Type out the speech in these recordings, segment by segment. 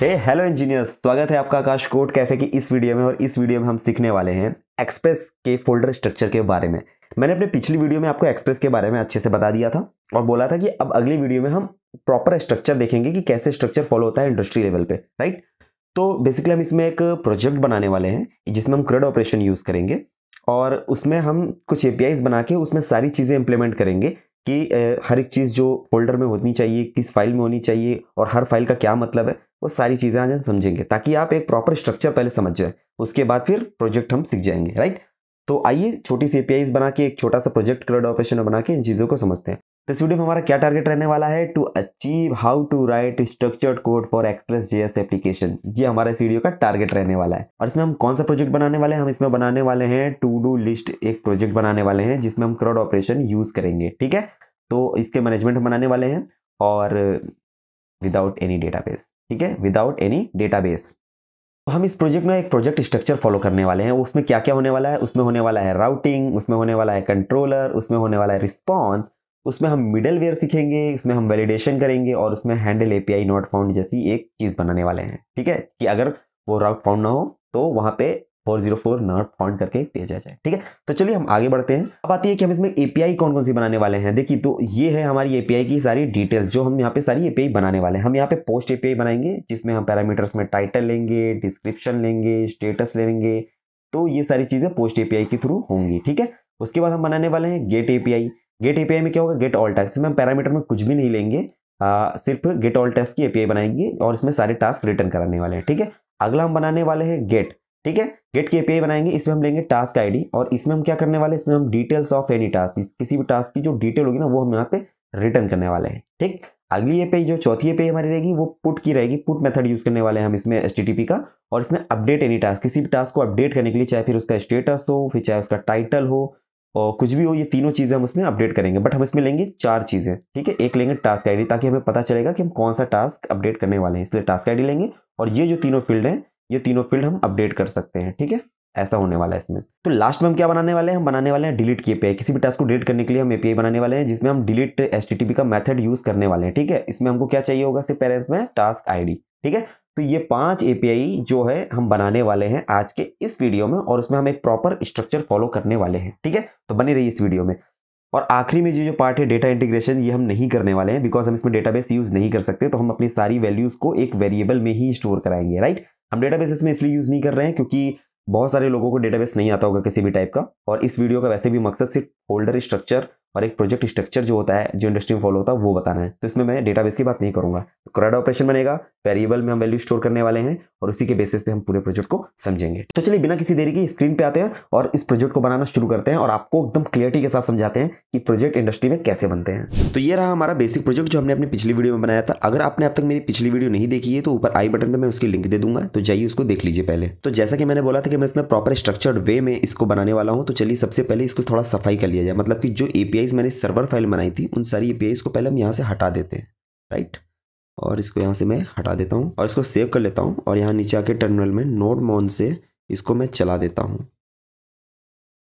हे hello engineers स्वागत है आपका आकाश कोर्ट कैफे की इस वीडियो में और इस वीडियो में हम सीखने वाले हैं एक्सप्रेस के फोल्डर स्ट्रक्चर के बारे में मैंने अपने पिछली वीडियो में आपको एक्सप्रेस के बारे में अच्छे से बता दिया था और बोला था कि अब अगली वीडियो में हम प्रॉपर स्ट्रक्चर देखेंगे कि कैसे स्ट्रक्चर फॉलो होता है इंडस्ट्री लेवल पे राइट तो बेसिकली हम इसमें एक प्रोजेक्ट बनाने वाले हैं जिसमें हम क्रेड ऑपरेशन यूज़ करेंगे और उसमें हम कुछ ए बना के उसमें सारी चीज़ें इंप्लीमेंट करेंगे कि हर एक चीज़ जो फोल्डर में होनी चाहिए किस फाइल में होनी चाहिए और हर फाइल का क्या मतलब है वो सारी चीज़ें आज हम समझेंगे ताकि आप एक प्रॉपर स्ट्रक्चर पहले समझ जाए उसके बाद फिर प्रोजेक्ट हम सीख जाएंगे राइट तो आइए छोटी सी एपीआई बना के एक छोटा सा प्रोजेक्ट क्लाउड ऑपरेशन बना के इन चीज़ों को समझते हैं तो इस वीडियो में हमारा क्या टारगेट रहने वाला है to achieve how to write structured code for express JS application ये हमारा इस वीडियो का टारगेट रहने वाला है और इसमें हम कौन सा प्रोजेक्ट बनाने वाले हैं हम इसमें बनाने वाले हैं टू डू लिस्ट एक प्रोजेक्ट बनाने वाले हैं जिसमें हम क्राउड ऑपरेशन यूज करेंगे ठीक है तो इसके मैनेजमेंट बनाने वाले हैं और विदाउट एनी डेटाबेस ठीक है विदाउट एनी डेटाबेस तो हम इस प्रोजेक्ट में एक प्रोजेक्ट स्ट्रक्चर फॉलो करने वाले हैं उसमें क्या क्या होने वाला है उसमें होने वाला है राउटिंग उसमें होने वाला है कंट्रोलर उसमें होने वाला है रिस्पॉन्स उसमें हम मिडल वेयर सीखेंगे इसमें हम वैलिडेशन करेंगे और उसमें हैंडल एपीआई नॉट फाउंड जैसी एक चीज़ बनाने वाले हैं ठीक है कि अगर वो राउट फाउंड ना हो तो वहाँ पे four zero four not found करके भेजा जाए ठीक है तो चलिए हम आगे बढ़ते हैं अब आती है कि हम इसमें एपीआई कौन कौन सी बनाने वाले हैं देखिए तो ये है हमारी एपीआई की सारी डिटेल्स जो हम यहाँ पे सारी एपीआई बनाने वाले हैं हम यहाँ पे पोस्ट एपीआई बनाएंगे जिसमें हम पैरामीटर्स में टाइटल लेंगे डिस्क्रिप्शन लेंगे स्टेटस लेंगे तो ये सारी चीज़ें पोस्ट एपीआई के थ्रू होंगी ठीक है उसके बाद हम बनाने वाले हैं गेट एपीआई गेट एपीआई में क्या होगा गेट ऑल टैक्स इसमें हम पैरामीटर में कुछ भी नहीं लेंगे आ, सिर्फ गेट ऑल टैक्स की एपीआई बनाएंगे और इसमें सारे टास्क रिटर्न कराने वाले हैं ठीक है अगला हम बनाने वाले हैं गेट ठीक है गेट की एपीआई बनाएंगे इसमें हम लेंगे टास्क आईडी और इसमें हम क्या करने वाले इसमें हम डिटेल्स ऑफ एनी टास्क किसी भी टास्क की जो डिटेल होगी ना वो हम यहाँ पे रिटर्न करने वाले हैं ठीक अगली एपीआई जो चौथी एपीआई हमारी रहेगी वो पुट की रहेगी पुट मेथड यूज करने वाले हैं हम इसमें एस का और इसमें अपडेट एनी टास्क किसी भी टास्क को अपडेट करने के लिए चाहे फिर उसका स्टेटस हो फिर चाहे उसका टाइटल हो और कुछ भी हो ये तीनों चीज़ें हम उसमें अपडेट करेंगे बट हम इसमें लेंगे चार चीज़ें ठीक है एक लेंगे टास्क आईडी ताकि हमें पता चलेगा कि हम कौन सा टास्क अपडेट करने वाले हैं इसलिए टास्क आईडी लेंगे और ये जो तीनों फील्ड हैं ये तीनों फील्ड हम अपडेट कर सकते हैं ठीक है ऐसा होने वाला है इसमें तो लास्ट में हम क्या बनाने वाले हैं हम बनाने वाले हैं डिलीट की एपीआई किसी भी टास्क को डिलीट करने के लिए हम एपीआई बनाने वाले हैं जिसमें हम डिलीट एस का मेथड यूज करने वाले हैं ठीक है इसमें हमको क्या चाहिए होगा सिर्फ पेरेंट्स में टास्क आईडी ठीक है तो ये पांच एपीआई जो है हम बनाने वाले हैं आज के इस वीडियो में और उसमें हम एक प्रॉपर स्ट्रक्चर फॉलो करने वाले हैं ठीक है तो बने रहिए इस वीडियो में और आखिरी में जो जो पार्ट है डेटा इंटीग्रेशन ये हम नहीं करने वाले हैं बिकॉज हम इसमें डेटाबेस यूज़ नहीं कर सकते तो हम अपनी सारी वैल्यूज़ को एक वेरिएबल में ही स्टोर कराएंगे राइट हम डेटाबेस में इसलिए यूज़ नहीं कर रहे हैं क्योंकि बहुत सारे लोगों को डेटाबेस नहीं आता होगा किसी भी टाइप का और इस वीडियो का वैसे भी मकसद सिर्फ फोल्डर स्ट्रक्चर और एक प्रोजेक्ट स्ट्रक्चर जो होता है जो इंडस्ट्री में फॉलो होता है वो बताना है तो इसमें मैं डेटाबेस की बात नहीं करूंगा तो ऑपरेशन बनेगा वेरिएबल में हम वैल्यू स्टोर करने वाले हैं और उसी के बेसिस पे हम पूरे प्रोजेक्ट को समझेंगे तो चलिए बिना किसी देरी की स्क्रीन पे आते हैं और इस प्रोजेक्ट को बनाना शुरू करते हैं और आपको एकदम क्लियरिटी के साथ समझाते हैं कि प्रोजेक्ट इंडस्ट्री में कैसे बनते हैं तो ये रहा हमारा बेसिक प्रोजेक्ट जो हमने अपनी पिछली वीडियो में बनाया था अगर आपने अब तक मेरी पिछली वीडियो नहीं देखी है तो ऊपर आई बटन पर मैं उसकी लिंक दे दूंगा तो जाइए उसको देख लीजिए पहले तो जैसा कि मैंने बोला था कि मैं इसमें प्रॉपर स्ट्रक्चर्ड वे में इसको बनाने वाला हूँ तो चलिए सबसे पहले इसको थोड़ा सफाई कर लिया जाए मतलब कि जो एपीआई एपीआईज मैंने सर्वर फाइल बनाई थी उन सारी एपीआईज को पहले हम यहाँ से हटा देते हैं राइट और इसको यहाँ से मैं हटा देता हूँ और इसको सेव कर लेता हूँ और यहाँ नीचे आके टर्मिनल में नोट मॉन से इसको मैं चला देता हूँ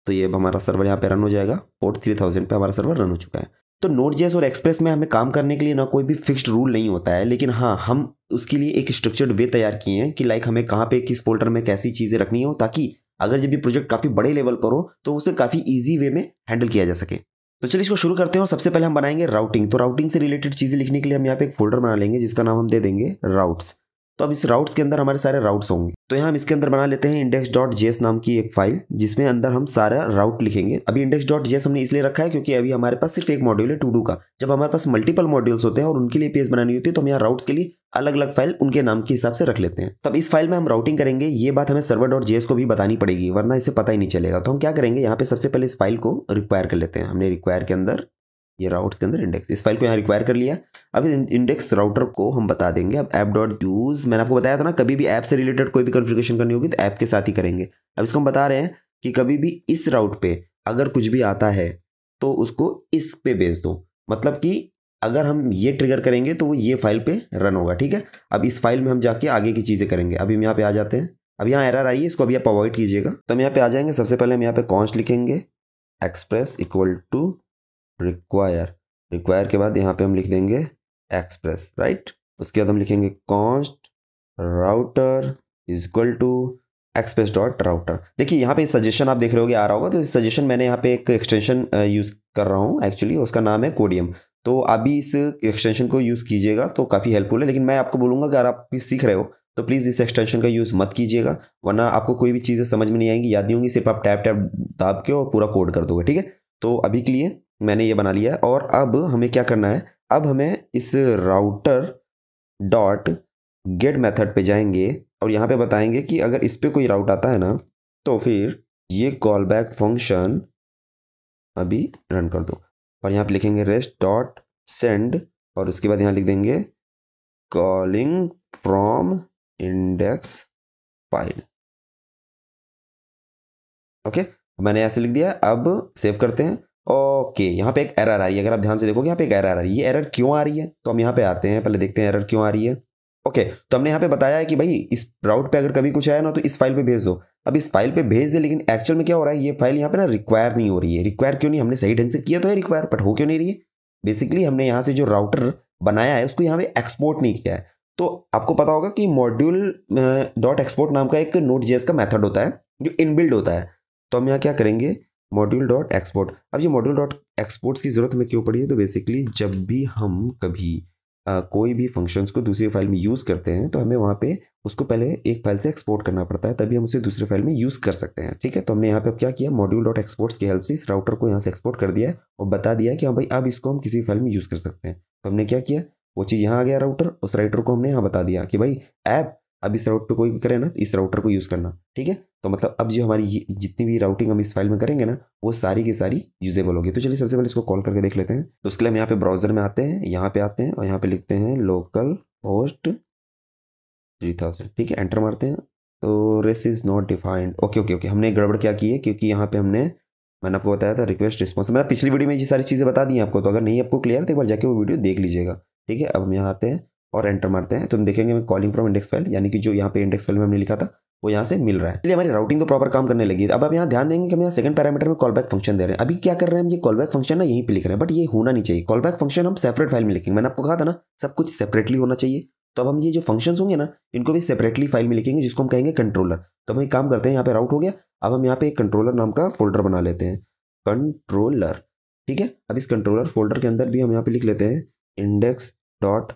तो ये अब हमारा सर्वर यहाँ पे रन हो जाएगा पोर्ट थ्री थाउजेंड पर हमारा सर्वर रन हो चुका है तो नोट जेस और एक्सप्रेस में हमें काम करने के लिए ना कोई भी फिक्स्ड रूल नहीं होता है लेकिन हाँ हम उसके लिए एक स्ट्रक्चर्ड वे तैयार किए हैं कि लाइक हमें कहाँ पे किस फोल्डर में कैसी चीज़ें रखनी हो ताकि अगर जब ये प्रोजेक्ट काफ़ी बड़े लेवल पर हो तो उसे काफ़ी ईजी वे में हैंडल किया जा सके तो चलिए इसको शुरू करते हैं और सबसे पहले हम बनाएंगे राउटिंग तो राउटिंग से रिलेटेड चीज़ें लिखने के लिए हम यहाँ पे एक फोल्डर बना लेंगे जिसका नाम हम दे देंगे राउट्स तो अब इस राउट्स के अंदर हमारे सारे राउट्स होंगे तो यहाँ हम इसके अंदर बना लेते हैं इंडेक्स डॉट जेएस नाम की एक फाइल जिसमें अंदर हम सारा राउट लिखेंगे अभी इंडेक्स डॉट जेएस हमने इसलिए रखा है क्योंकि अभी हमारे पास सिर्फ एक मॉड्यूल है टू डू का जब हमारे पास मल्टीपल मॉड्यूल्स होते हैं और उनके लिए पेज बनानी होती है तो हम यहाँ राउट्स के लिए अलग अलग फाइल उनके नाम के हिसाब से रख लेते हैं तब इस फाइल में हम राउटिंग करेंगे ये बात हमें सर्वर डॉट जेएस को भी बतानी पड़ेगी वरना इसे पता ही नहीं चलेगा तो हम क्या करेंगे यहाँ पे सबसे पहले इस फाइल को रिक्वायर कर लेते हैं हमने रिक्वायर के अंदर ये राउट्स के अंदर इंडेक्स इस फाइल को यहाँ रिक्वायर कर लिया अब इंडेक्स राउटर को हम बता देंगे अब ऐप डॉट यूज़ मैंने आपको बताया था ना कभी भी ऐप से रिलेटेड कोई भी कॉन्फ़िगरेशन करनी होगी तो ऐप के साथ ही करेंगे अब इसको हम बता रहे हैं कि कभी भी इस राउट पे अगर कुछ भी आता है तो उसको इस पे भेज दो मतलब कि अगर हम ये ट्रिगर करेंगे तो वो ये फाइल पे रन होगा ठीक है अब इस फाइल में हम जाके आगे की चीज़ें करेंगे अभी हम यहाँ पे आ जाते हैं अब यहाँ एरर आई है इसको अभी आप अवॉइड कीजिएगा तो हम यहाँ पे आ जाएंगे सबसे पहले हम यहाँ पे कॉन्स्ट लिखेंगे express equal to require require के बाद यहाँ पे हम लिख देंगे एक्सप्रेस राइट उसके बाद हम लिखेंगे const router is equal to express dot router देखिए यहाँ पे सजेशन आप देख रहे होगे आ रहा होगा तो इस सजेशन मैंने यहाँ पे एक एक्सटेंशन यूज़ कर रहा हूँ एक्चुअली उसका नाम है कोडियम तो आप भी इस एक्सटेंशन को यूज़ कीजिएगा तो काफ़ी हेल्पफुल है लेकिन मैं आपको बोलूँगा अगर आप भी सीख रहे हो तो प्लीज़ इस एक्सटेंशन का यूज़ मत कीजिएगा वरना आपको कोई भी चीज़ें समझ में नहीं आएंगी याद नहीं होंगी सिर्फ आप टैप टैप दाब के और पूरा कोड कर दोगे ठीक है तो अभी के लिए मैंने ये बना लिया है और अब हमें क्या करना है अब हमें इस राउटर डॉट गेट मैथड पर जाएंगे और यहाँ पर बताएंगे कि अगर इस पर कोई राउट आता है ना तो फिर ये कॉल बैक फंक्शन अभी रन कर दो और यहाँ पे लिखेंगे रेस्ट डॉट सेंड और उसके बाद यहाँ लिख देंगे calling from index file okay मैंने ऐसे लिख दिया अब सेव करते हैं ओके यहाँ पे एक एरर आ रही है अगर आप ध्यान से देखोगे यहाँ पे एक एरर आ रही है ये एरर क्यों आ रही है तो हम यहाँ पे आते हैं पहले देखते हैं एरर क्यों आ रही है ओके okay, तो हमने यहाँ पे बताया है कि भाई इस राउट पे अगर कभी कुछ आया ना तो इस फाइल पे भेज दो अब इस फाइल पे भेज दे लेकिन एक्चुअल में क्या हो रहा है ये फाइल यहाँ पे ना रिक्वायर नहीं हो रही है रिक्वायर क्यों नहीं हमने सही ढंग से किया तो है रिक्वायर बट हो क्यों नहीं रही है बेसिकली हमने यहाँ से जो राउटर बनाया है उसको यहाँ पे एक्सपोर्ट नहीं किया है तो आपको पता होगा कि मॉड्यूल डॉट एक्सपोर्ट नाम का एक नोट जेस का मैथड होता है जो इनबिल्ड होता है तो हम यहाँ क्या करेंगे मॉड्यूल डॉट एक्सपोर्ट अब ये मॉड्यूल डॉट एक्सपोर्ट्स की ज़रूरत हमें क्यों पड़ी है तो बेसिकली जब भी हम कभी कोई भी फंक्शंस को दूसरी फाइल में यूज़ करते हैं तो हमें वहाँ पे उसको पहले एक फाइल से एक्सपोर्ट करना पड़ता है तभी हम उसे दूसरे फाइल में यूज़ कर सकते हैं ठीक है तो हमने यहाँ पे अब क्या किया मॉड्यूल डॉट एक्सपोर्ट्स की हेल्प से इस राउटर को यहाँ से एक्सपोर्ट कर दिया और बता दिया कि हाँ भाई अब इसको हम किसी फाइल में यूज़ कर सकते हैं तो हमने क्या किया वो चीज़ यहाँ आ गया राउटर उस राइटर को हमने यहाँ बता दिया कि भाई ऐप अब इस राउट पर कोई करे ना इस राउटर को यूज़ करना ठीक है तो मतलब अब जो हमारी जितनी भी राउटिंग हम इस फाइल में करेंगे ना वो सारी की सारी यूजेबल होगी तो चलिए सबसे पहले इसको कॉल करके देख लेते हैं तो उसके लिए हम यहाँ पे ब्राउजर में आते हैं यहाँ पे आते हैं और यहाँ पे लिखते हैं लोकल होस्ट थ्री थाउजेंड ठीक है एंटर मारते हैं तो res is not defined okay okay okay हमने गड़बड़ क्या की है क्योंकि यहाँ पे हमने मैंने आपको बताया था रिक्वेस्ट रिस्पॉन्स मैंने पिछली वीडियो में ये सारी चीज़ें बता दी आपको तो अगर नहीं आपको क्लियर तो एक बार जाके वो वीडियो देख लीजिएगा ठीक है अब हम यहाँ आते हैं और एंटर मारते हैं तो हम देखेंगे कॉलिंग फ्रॉम इंडेक्स फाइल यानी कि जो यहाँ पे इंडेक्स फाइल में हमने लिखा था वो यहाँ से मिल रहा है इसलिए हमारी राउटिंग तो प्रॉपर काम करने लगी है अब आप यहाँ ध्यान देंगे कि हम यहाँ सेकंड पैरामीटर में कॉलबैक फंक्शन दे रहे हैं अभी क्या कर रहे हैं हम ये कॉलबैक फंक्शन ना यहीं पर लिख रहे हैं बट ये होना नहीं चाहिए कॉलबैक फंक्शन हम सेपरेट फाइल में लिखेंगे मैंने आपको कहा था ना सब कुछ सेपरेटली होना चाहिए तो अब हम ये जो फंक्शन होंगे ना इनको भी सेपरेटली फाइल में लिखेंगे जिसको हम कहेंगे कंट्रोलर तो हम एक काम करते हैं यहाँ पे राउट हो गया अब हम यहाँ पे एक कंट्रोलर नाम का फोल्डर बना लेते हैं कंट्रोलर ठीक है अब इस कंट्रोलर फोल्डर के अंदर भी हम यहाँ पे लिख लेते हैं index dot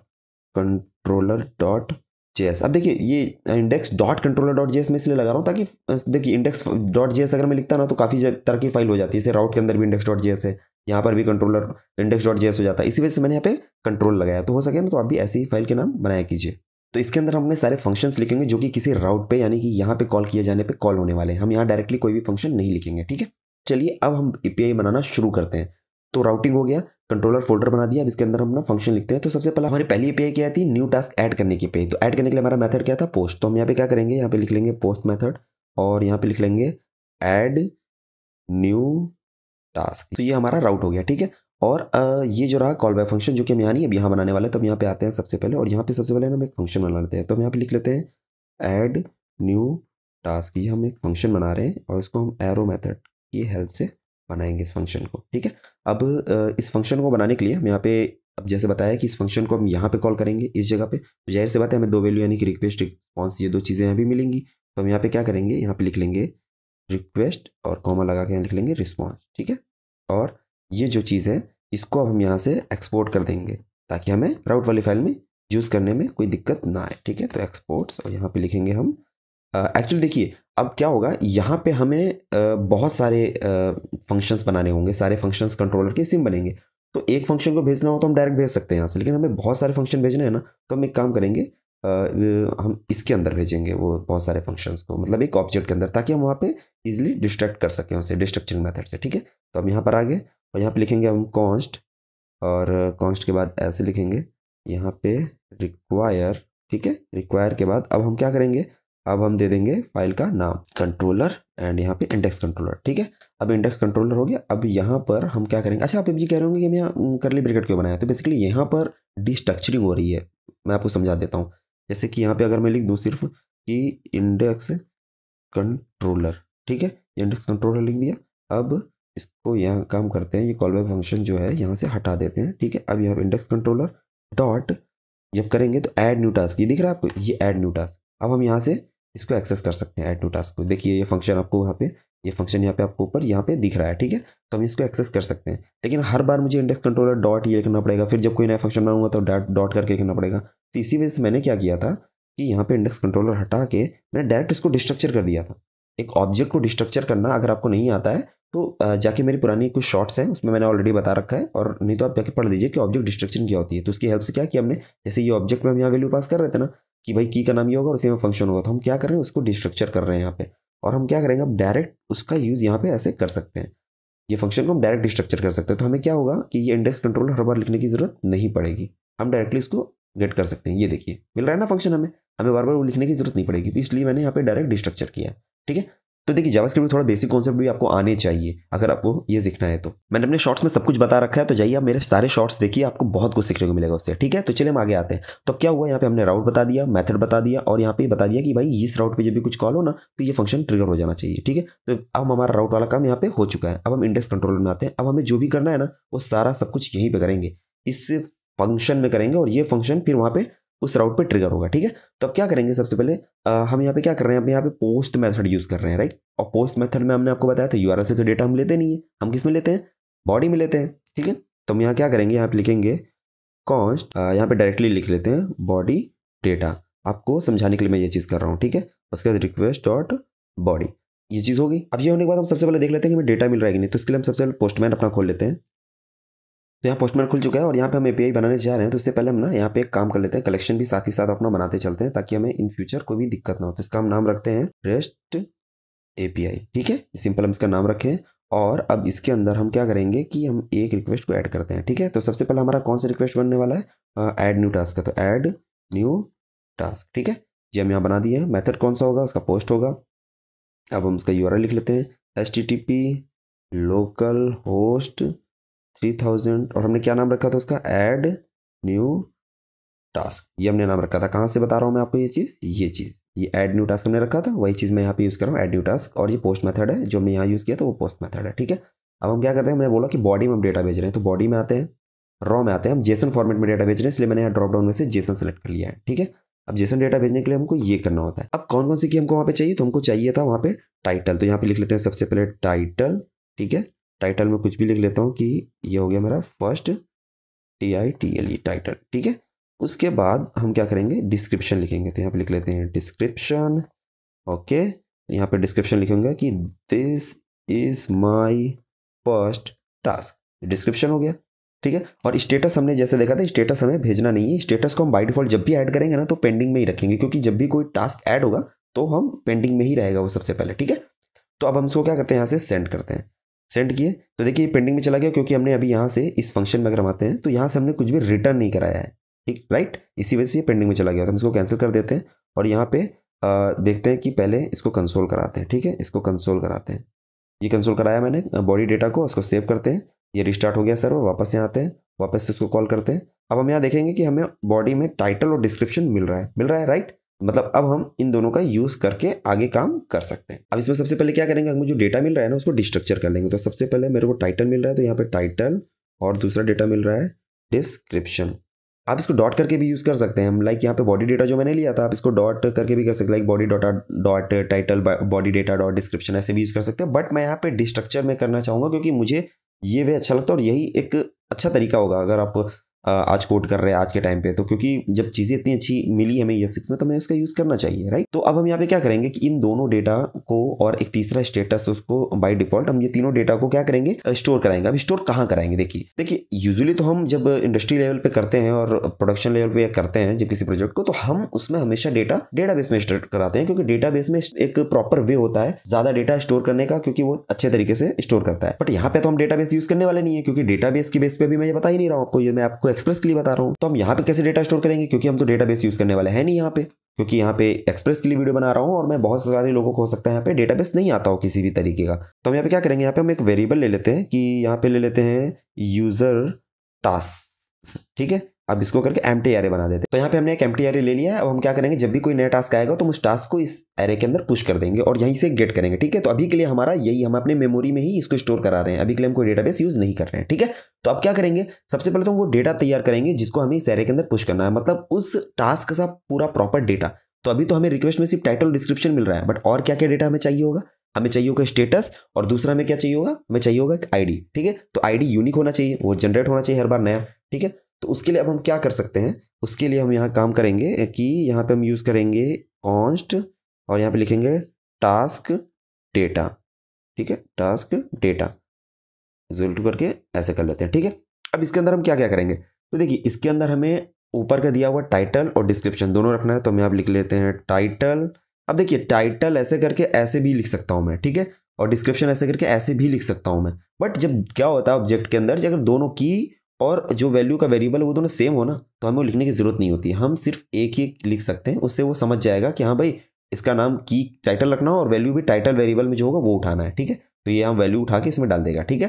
controller dot J अब देखिए ये index dot controller dot JS में इसलिए लगा रहा हूँ ताकि देखिए इंडेक्स डॉट जे अगर मैं लिखता ना तो काफ़ी तरह की फाइल हो जाती है इसे राउट के अंदर भी इंडेक्स डॉट जेएस है यहाँ पर भी कंट्रोलर इंडेक्स डॉट जेएस हो जाता है इसी वजह से मैंने यहाँ पे कंट्रोल लगाया तो हो सके ना तो आप भी ऐसी फाइल के नाम बनाया कीजिए तो इसके अंदर हमने सारे फंक्शंस लिखेंगे जो कि किसी राउट पे यानी कि यहाँ पे कॉल किए जाने पे कॉल होने वाले हैं हम यहाँ डायरेक्टली कोई भी फंक्शन नहीं लिखेंगे ठीक है चलिए अब हम ए बनाना शुरू करते हैं तो राउटिंग हो गया कंट्रोलर फोल्डर बना दिया अब इसके अंदर हम ना फंक्शन लिखते हैं तो सबसे पहले हमारी पहली पे क्या थी न्यू टास्क ऐड करने की पे तो ऐड करने के लिए हमारा मेथड क्या था पोस्ट तो हम यहाँ पे क्या करेंगे यहाँ पे लिख लेंगे पोस्ट मेथड और यहाँ पे लिख लेंगे ऐड न्यू टास्क तो ये हमारा राउट हो गया ठीक है और ये जो रहा कॉल बाय फंक्शन जो कि हम यहाँ नहीं अब यहाँ बनाने वाले तो हम यहाँ पे आते हैं सबसे पहले और यहाँ पे सबसे पहले हम एक फंक्शन बना लेते हैं तो हम यहाँ पे लिख लेते हैं ऐड न्यू टास्क ये हम एक फंक्शन बना रहे हैं और इसको हम एरो मेथड की हेल्प से बनाएंगे इस फंक्शन को ठीक है अब इस फंक्शन को बनाने के लिए हम यहाँ पे अब जैसे बताया कि इस फंक्शन को हम यहाँ पे कॉल करेंगे इस जगह पे तो जाहिर से बात है हमें दो वैल्यू यानी कि रिक्वेस्ट रिस्पॉन्स ये दो चीज़ें यहाँ भी मिलेंगी तो हम यहाँ पे क्या करेंगे यहाँ पे लिख लेंगे रिक्वेस्ट और कॉमा लगा के यहाँ लिख लेंगे रिस्पॉन्स ठीक है और ये जो चीज़ है इसको अब हम यहाँ से एक्सपोर्ट कर देंगे ताकि हमें राउट वाली फाइल में यूज़ करने में कोई दिक्कत ना आए ठीक है तो एक्सपोर्ट्स और यहाँ पर लिखेंगे हम एक्चुअली देखिए अब क्या होगा यहाँ पे हमें बहुत सारे फंक्शंस बनाने होंगे सारे फंक्शंस कंट्रोलर के सिम बनेंगे तो एक फंक्शन को भेजना हो तो हम डायरेक्ट भेज सकते हैं यहाँ से लेकिन हमें बहुत सारे फंक्शन भेजने हैं ना तो हम एक काम करेंगे हम इसके अंदर भेजेंगे वो बहुत सारे फंक्शंस को मतलब एक ऑब्जेक्ट के अंदर ताकि हम वहाँ पे इजिली डिस्ट्रैक्ट कर सकें उसे डिस्ट्रक्चरिंग मेथड से ठीक है तो हम यहाँ पर आ गए और यहाँ पे लिखेंगे हम कॉन्स्ट और कॉन्स्ट के बाद ऐसे लिखेंगे यहाँ पे रिक्वायर ठीक है रिक्वायर के बाद अब हम क्या करेंगे अब हम दे देंगे फाइल का नाम कंट्रोलर एंड यहाँ पे इंडेक्स कंट्रोलर ठीक है अब इंडेक्स कंट्रोलर हो गया अब यहाँ पर हम क्या करेंगे अच्छा आप ये कह रहे होंगे कि मैं यहाँ करली ब्रिकेट क्यों बनाया तो बेसिकली यहाँ पर डिस्ट्रक्चरिंग हो रही है मैं आपको समझा देता हूँ जैसे कि यहाँ पे अगर मैं लिख दूँ सिर्फ कि इंडेक्स कंट्रोलर ठीक है इंडेक्स कंट्रोलर लिख दिया अब इसको यहाँ काम करते हैं ये कॉल बैक फंक्शन जो है यहाँ से हटा देते हैं ठीक है अब यहाँ इंडेक्स कंट्रोलर डॉट जब करेंगे तो ऐड न्यू टास्क ये दिख रहा है आपको ये ऐड न्यू टास्क अब हम यहाँ से इसको एक्सेस कर सकते हैं ऐड टू टास्क को देखिए ये फंक्शन आपको वहाँ पे ये फंक्शन यहाँ पे आपको ऊपर यहाँ पे दिख रहा है ठीक है तो हम इसको एक्सेस कर सकते हैं लेकिन हर बार मुझे इंडेक्स कंट्रोलर डॉट ये लिखना पड़ेगा फिर जब कोई नया फंक्शन बनाऊंगा तो डॉट डॉट करके लिखना पड़ेगा तो इसी वजह से मैंने क्या किया था कि यहाँ पे इंडेक्स कंट्रोलर हटा के मैंने डायरेक्ट इसको डिस्ट्रक्चर कर दिया था एक ऑब्जेक्ट को डिस्ट्रक्चर करना अगर आपको नहीं आता है तो जाके मेरी पुरानी कुछ शॉर्ट्स हैं उसमें मैंने ऑलरेडी बता रखा है और नहीं तो आप जाके पढ़ लीजिए कि ऑब्जेक्ट डिस्ट्रक्शन क्या होती है तो उसकी हेल्प से क्या कि हमने जैसे ये ऑब्जेक्ट में हम यहाँ वैल्यू पास कर रहे थे ना कि भाई की का नाम ये होगा और उसी में फंक्शन होगा तो हम क्या कर रहे हैं उसको डिस्ट्रक्चर कर रहे हैं यहाँ पे और हम क्या करेंगे हम डायरेक्ट उसका यूज़ यहाँ पे ऐसे कर सकते हैं ये फंक्शन को हम डायरेक्ट डिस्ट्रक्चर कर सकते हैं तो हमें क्या होगा कि ये इंडेक्स कंट्रोल हर बार लिखने की ज़रूरत नहीं पड़ेगी हम डायरेक्टली इसको गेट कर सकते हैं ये देखिए मिल रहा है ना फंक्शन हमें हमें बार बार वो लिखने की जरूरत नहीं पड़ेगी तो इसलिए मैंने यहाँ पे डायरेक्ट डिस्ट्रक्चर किया ठीक है तो देखिए जावास्क्रिप्ट थोड़ा बेसिक कॉन्सेप्ट भी आपको आने चाहिए अगर आपको ये सीखना है तो मैंने अपने शॉर्ट्स में सब कुछ बता रखा है तो जाइए आप मेरे सारे शॉर्ट्स देखिए आपको बहुत कुछ सीखने को मिलेगा उससे ठीक है तो चलिए हम आगे आते हैं तो क्या हुआ यहाँ पे हमने राउट बता दिया मैथड बता दिया और यहाँ पे बता दिया कि भाई इस राउट पर जब भी कुछ कॉल हो ना तो ये फंक्शन ट्रिगर हो जाना चाहिए ठीक है तो अब हमारा राउट वाला काम यहाँ पे हो चुका है अब हम इंडेक्स कंट्रोल में आते हैं अब हमें जो भी करना है ना वो सारा सब कुछ यहीं पर करेंगे इस फंक्शन में करेंगे और ये फंक्शन फिर वहाँ पे उस राउट पे ट्रिगर होगा ठीक है तो अब क्या करेंगे सबसे पहले आ, हम यहाँ पे क्या कर रहे हैं हम यहाँ पे पोस्ट मेथड यूज़ कर रहे हैं राइट और पोस्ट मेथड में हमने आपको बताया था यू से तो डेटा हम लेते नहीं है हम किस में लेते हैं बॉडी में लेते हैं ठीक है तो हम यहाँ क्या करेंगे यहाँ पे लिखेंगे कॉन्स्ट यहाँ पे डायरेक्टली लिख लेते हैं बॉडी डेटा आपको समझाने के लिए मैं ये चीज़ कर रहा हूँ ठीक है उसके बाद रिक्वेस्ट डॉट बॉडी ये चीज़ होगी अब ये होने के बाद हम सबसे पहले देख लेते हैं कि हमें डेटा मिल रहा है कि नहीं तो इसके लिए हम सबसे पहले पोस्टमैन अपना खोल लेते हैं तो यहाँ पोस्टमैन खुल चुका है और यहाँ पे हम एपीआई बनाने जा रहे हैं तो उससे पहले हम ना यहाँ पे एक काम कर लेते हैं कलेक्शन भी साथ ही साथ अपना बनाते चलते हैं ताकि हमें इन फ्यूचर कोई भी दिक्कत ना हो तो इसका हम नाम रखते हैं रेस्ट एपीआई ठीक है सिंपल हम इसका नाम रखें और अब इसके अंदर हम क्या करेंगे कि हम एक रिक्वेस्ट को ऐड करते हैं ठीक है तो सबसे पहले हमारा कौन सा रिक्वेस्ट बनने वाला है ऐड न्यू टास्क का तो ऐड न्यू टास्क ठीक है ये हम यहाँ बना दिए हैं कौन सा होगा उसका पोस्ट होगा अब हम उसका यू लिख लेते हैं H localhost three thousand और हमने क्या नाम रखा था उसका एड न्यू टास्क ये हमने नाम रखा था कहाँ से बता रहा हूँ मैं आपको ये चीज़ ये चीज़ ये एड न्यू टास्क हमने रखा था वही चीज़ मैं यहाँ पे यूज़ कर रहा हूँ एड न्यू टास्क और ये पोस्ट मेथड है जो हमने यहाँ यूज़ किया था वो पोस्ट मेथड है ठीक है अब हम क्या करते हैं हमने बोला कि बॉडी में हम डेटा भेज रहे हैं तो बॉडी में आते हैं रॉ में आते हैं हम जेसन फॉर्मेट में डेटा भेज रहे हैं इसलिए मैंने यहाँ ड्रॉप डाउन में से जेसन सेलेक्ट कर लिया है ठीक है अब जेसन डेटा भेजने के लिए हमको ये करना होता है अब कौन कौन सी की हमको वहाँ पे चाहिए तो हमको चाहिए था वहाँ पे टाइटल तो यहाँ पे लिख लेते हैं सबसे पहले टाइटल ठीक है टाइटल में कुछ भी लिख लेता हूँ कि ये हो गया मेरा first T I T L E title ठीक है उसके बाद हम क्या करेंगे डिस्क्रिप्शन लिखेंगे तो यहाँ पे लिख लेते हैं डिस्क्रिप्शन ओके यहाँ पे डिस्क्रिप्शन लिखेंगे कि this is my first task description हो गया ठीक है और स्टेटस हमने जैसे देखा था स्टेटस हमें भेजना नहीं है स्टेटस को हम बाई डिफॉल्ट जब भी ऐड करेंगे ना तो पेंडिंग में ही रखेंगे क्योंकि जब भी कोई टास्क ऐड होगा तो हम पेंडिंग में ही रहेगा वो सबसे पहले ठीक है तो अब हम इसको क्या करते हैं यहाँ से सेंड करते हैं सेंड किए तो देखिए ये पेंडिंग में चला गया क्योंकि हमने अभी यहाँ से इस फंक्शन में अगर हम आते हैं तो यहाँ से हमने कुछ भी रिटर्न नहीं कराया है ठीक राइट इसी वजह से ये पेंडिंग में चला गया तो हम इसको कैंसिल कर देते हैं और यहाँ पे आ, देखते हैं कि पहले इसको कंसोल कराते हैं ठीक है इसको कंसोल कराते हैं ये कंसोल कराया मैंने बॉडी डेटा को उसको सेव करते हैं ये रिस्टार्ट हो गया सर वापस यहाँ आते हैं वापस से उसको कॉल करते हैं अब हम यहाँ देखेंगे कि हमें बॉडी में टाइटल और डिस्क्रिप्शन मिल रहा है मिल रहा है राइट मतलब अब हम इन दोनों का यूज करके आगे काम कर सकते हैं अब इसमें सबसे पहले क्या करेंगे मुझे डेटा मिल रहा है ना उसको डिस्ट्रक्चर कर लेंगे तो सबसे पहले मेरे को टाइटल मिल रहा है तो यहाँ पे टाइटल और दूसरा डेटा मिल रहा है डिस्क्रिप्शन आप इसको डॉट करके भी यूज़ कर सकते हैं हम लाइक यहाँ पे बॉडी डेटा जो मैंने लिया था आप इसको डॉट करके भी कर सकते हैं like body data dot title body data dot description ऐसे भी यूज़ कर सकते हैं बट मैं यहाँ पे डिस्ट्रक्चर में करना चाहूँगा क्योंकि मुझे ये भी अच्छा लगता है और यही एक अच्छा तरीका होगा अगर आप आज कोट कर रहे हैं आज के टाइम पे तो क्योंकि जब चीज़ें इतनी अच्छी मिली हमें ये सिक्स में तो हमें उसका यूज़ करना चाहिए राइट तो अब हम यहाँ पे क्या करेंगे कि इन दोनों डेटा को और एक तीसरा स्टेटस उसको बाय डिफॉल्ट हम ये तीनों डेटा को क्या करेंगे स्टोर कराएंगे अब स्टोर कहाँ कराएंगे देखिए देखिए यूजली तो हम जब इंडस्ट्री लेवल पे करते हैं और प्रोडक्शन लेवल पे करते हैं जब किसी प्रोजेक्ट को तो हम उसमें हमेशा डेटा डेटा में स्टोर कराते हैं क्योंकि डेटा में एक प्रॉपर वे होता है ज्यादा डेटा स्टोर करने का क्योंकि वो अच्छे तरीके से स्टोर करता है बट यहाँ पे तो हम डेटा यूज करने वाले नहीं है क्योंकि डेटा के बेस पे भी मैं बता ही नहीं रहा हूँ आपको ये मैं आपको एक्सप्रेस के लिए बता रहा हूँ तो हम यहाँ पे कैसे डेटा स्टोर करेंगे क्योंकि हम तो डेटाबेस यूज करने वाले हैं नहीं यहाँ पे क्योंकि यहाँ पे एक्सप्रेस के लिए वीडियो बना रहा हूँ और मैं बहुत सारे लोगों को हो सकता है यहाँ पे डेटाबेस नहीं आता हो किसी भी तरीके का तो हम यहाँ पे क्या करेंगे यहाँ पे हम एक वेरिएबल ले लेते हैं कि यहाँ पे ले लेते हैं यूजर टास्क ठीक है अब इसको करके एम टी एरे बना देते हैं तो यहाँ पे हमने एक एम टी एरे ले लिया है अब हम क्या करेंगे जब भी कोई नया टास्क आएगा तो हम उस टास्क को इस एरे के अंदर पुश कर देंगे और यहीं से गेट करेंगे ठीक है तो अभी के लिए हमारा यही हम अपने मेमोरी में ही इसको स्टोर करा रहे हैं अभी के लिए हम कोई डेटाबेस यूज़ नहीं कर रहे हैं ठीक है तो अब क्या करेंगे सबसे पहले तो हम वो डेटा तैयार करेंगे जिसको हमें इस एरे के अंदर पुश करना है मतलब उस टास्क का पूरा प्रॉपर डेटा तो अभी तो हमें रिक्वेस्ट में सिर्फ टाइटल डिस्क्रिप्शन मिल रहा है बट और क्या क्या डेटा हमें चाहिए होगा हमें चाहिए होगा स्टेटस और दूसरा हमें क्या चाहिए होगा हमें चाहिए होगा एक आईडी ठीक है तो आईडी यूनिक होना चाहिए वो जनरेट होना चाहिए हर बार नया ठीक है तो उसके लिए अब हम क्या कर सकते हैं उसके लिए हम यहाँ काम करेंगे कि यहाँ पे हम यूज़ करेंगे कॉन्स्ट और यहाँ पे लिखेंगे टास्क डेटा ठीक है टास्क डेटा जूल करके ऐसे कर लेते हैं ठीक है अब इसके अंदर हम क्या क्या करेंगे तो देखिए इसके अंदर हमें ऊपर का दिया हुआ टाइटल और डिस्क्रिप्शन दोनों रखना है तो हम यहाँ लिख लेते हैं टाइटल अब देखिए टाइटल ऐसे करके ऐसे भी लिख सकता हूँ मैं ठीक है और डिस्क्रिप्शन ऐसे करके ऐसे भी लिख सकता हूँ मैं बट जब क्या होता है ऑब्जेक्ट के अंदर जब दोनों की और जो वैल्यू का वेरिएबल वो दोनों सेम हो ना तो हमें वो लिखने की ज़रूरत नहीं होती हम सिर्फ एक ही लिख सकते हैं उससे वो समझ जाएगा कि हाँ भाई इसका नाम की टाइटल रखना हो और वैल्यू भी टाइटल वेरिएबल में जो होगा वो उठाना है ठीक है तो ये हम वैल्यू उठा के इसमें डाल देगा ठीक है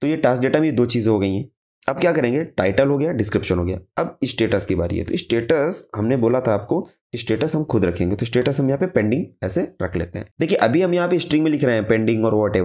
तो ये टास्क डेटा में ये दो चीज़ें हो गई हैं अब क्या करेंगे टाइटल हो गया डिस्क्रिप्शन हो गया अब स्टेटस की बारी है तो स्टेटस हमने बोला था आपको स्टेटस हम खुद रखेंगे तो स्टेटस हम यहाँ पे पेंडिंग ऐसे रख लेते हैं देखिए अभी हम यहाँ पे स्ट्रिंग में लिख रहे हैं पेंडिंग और वॉट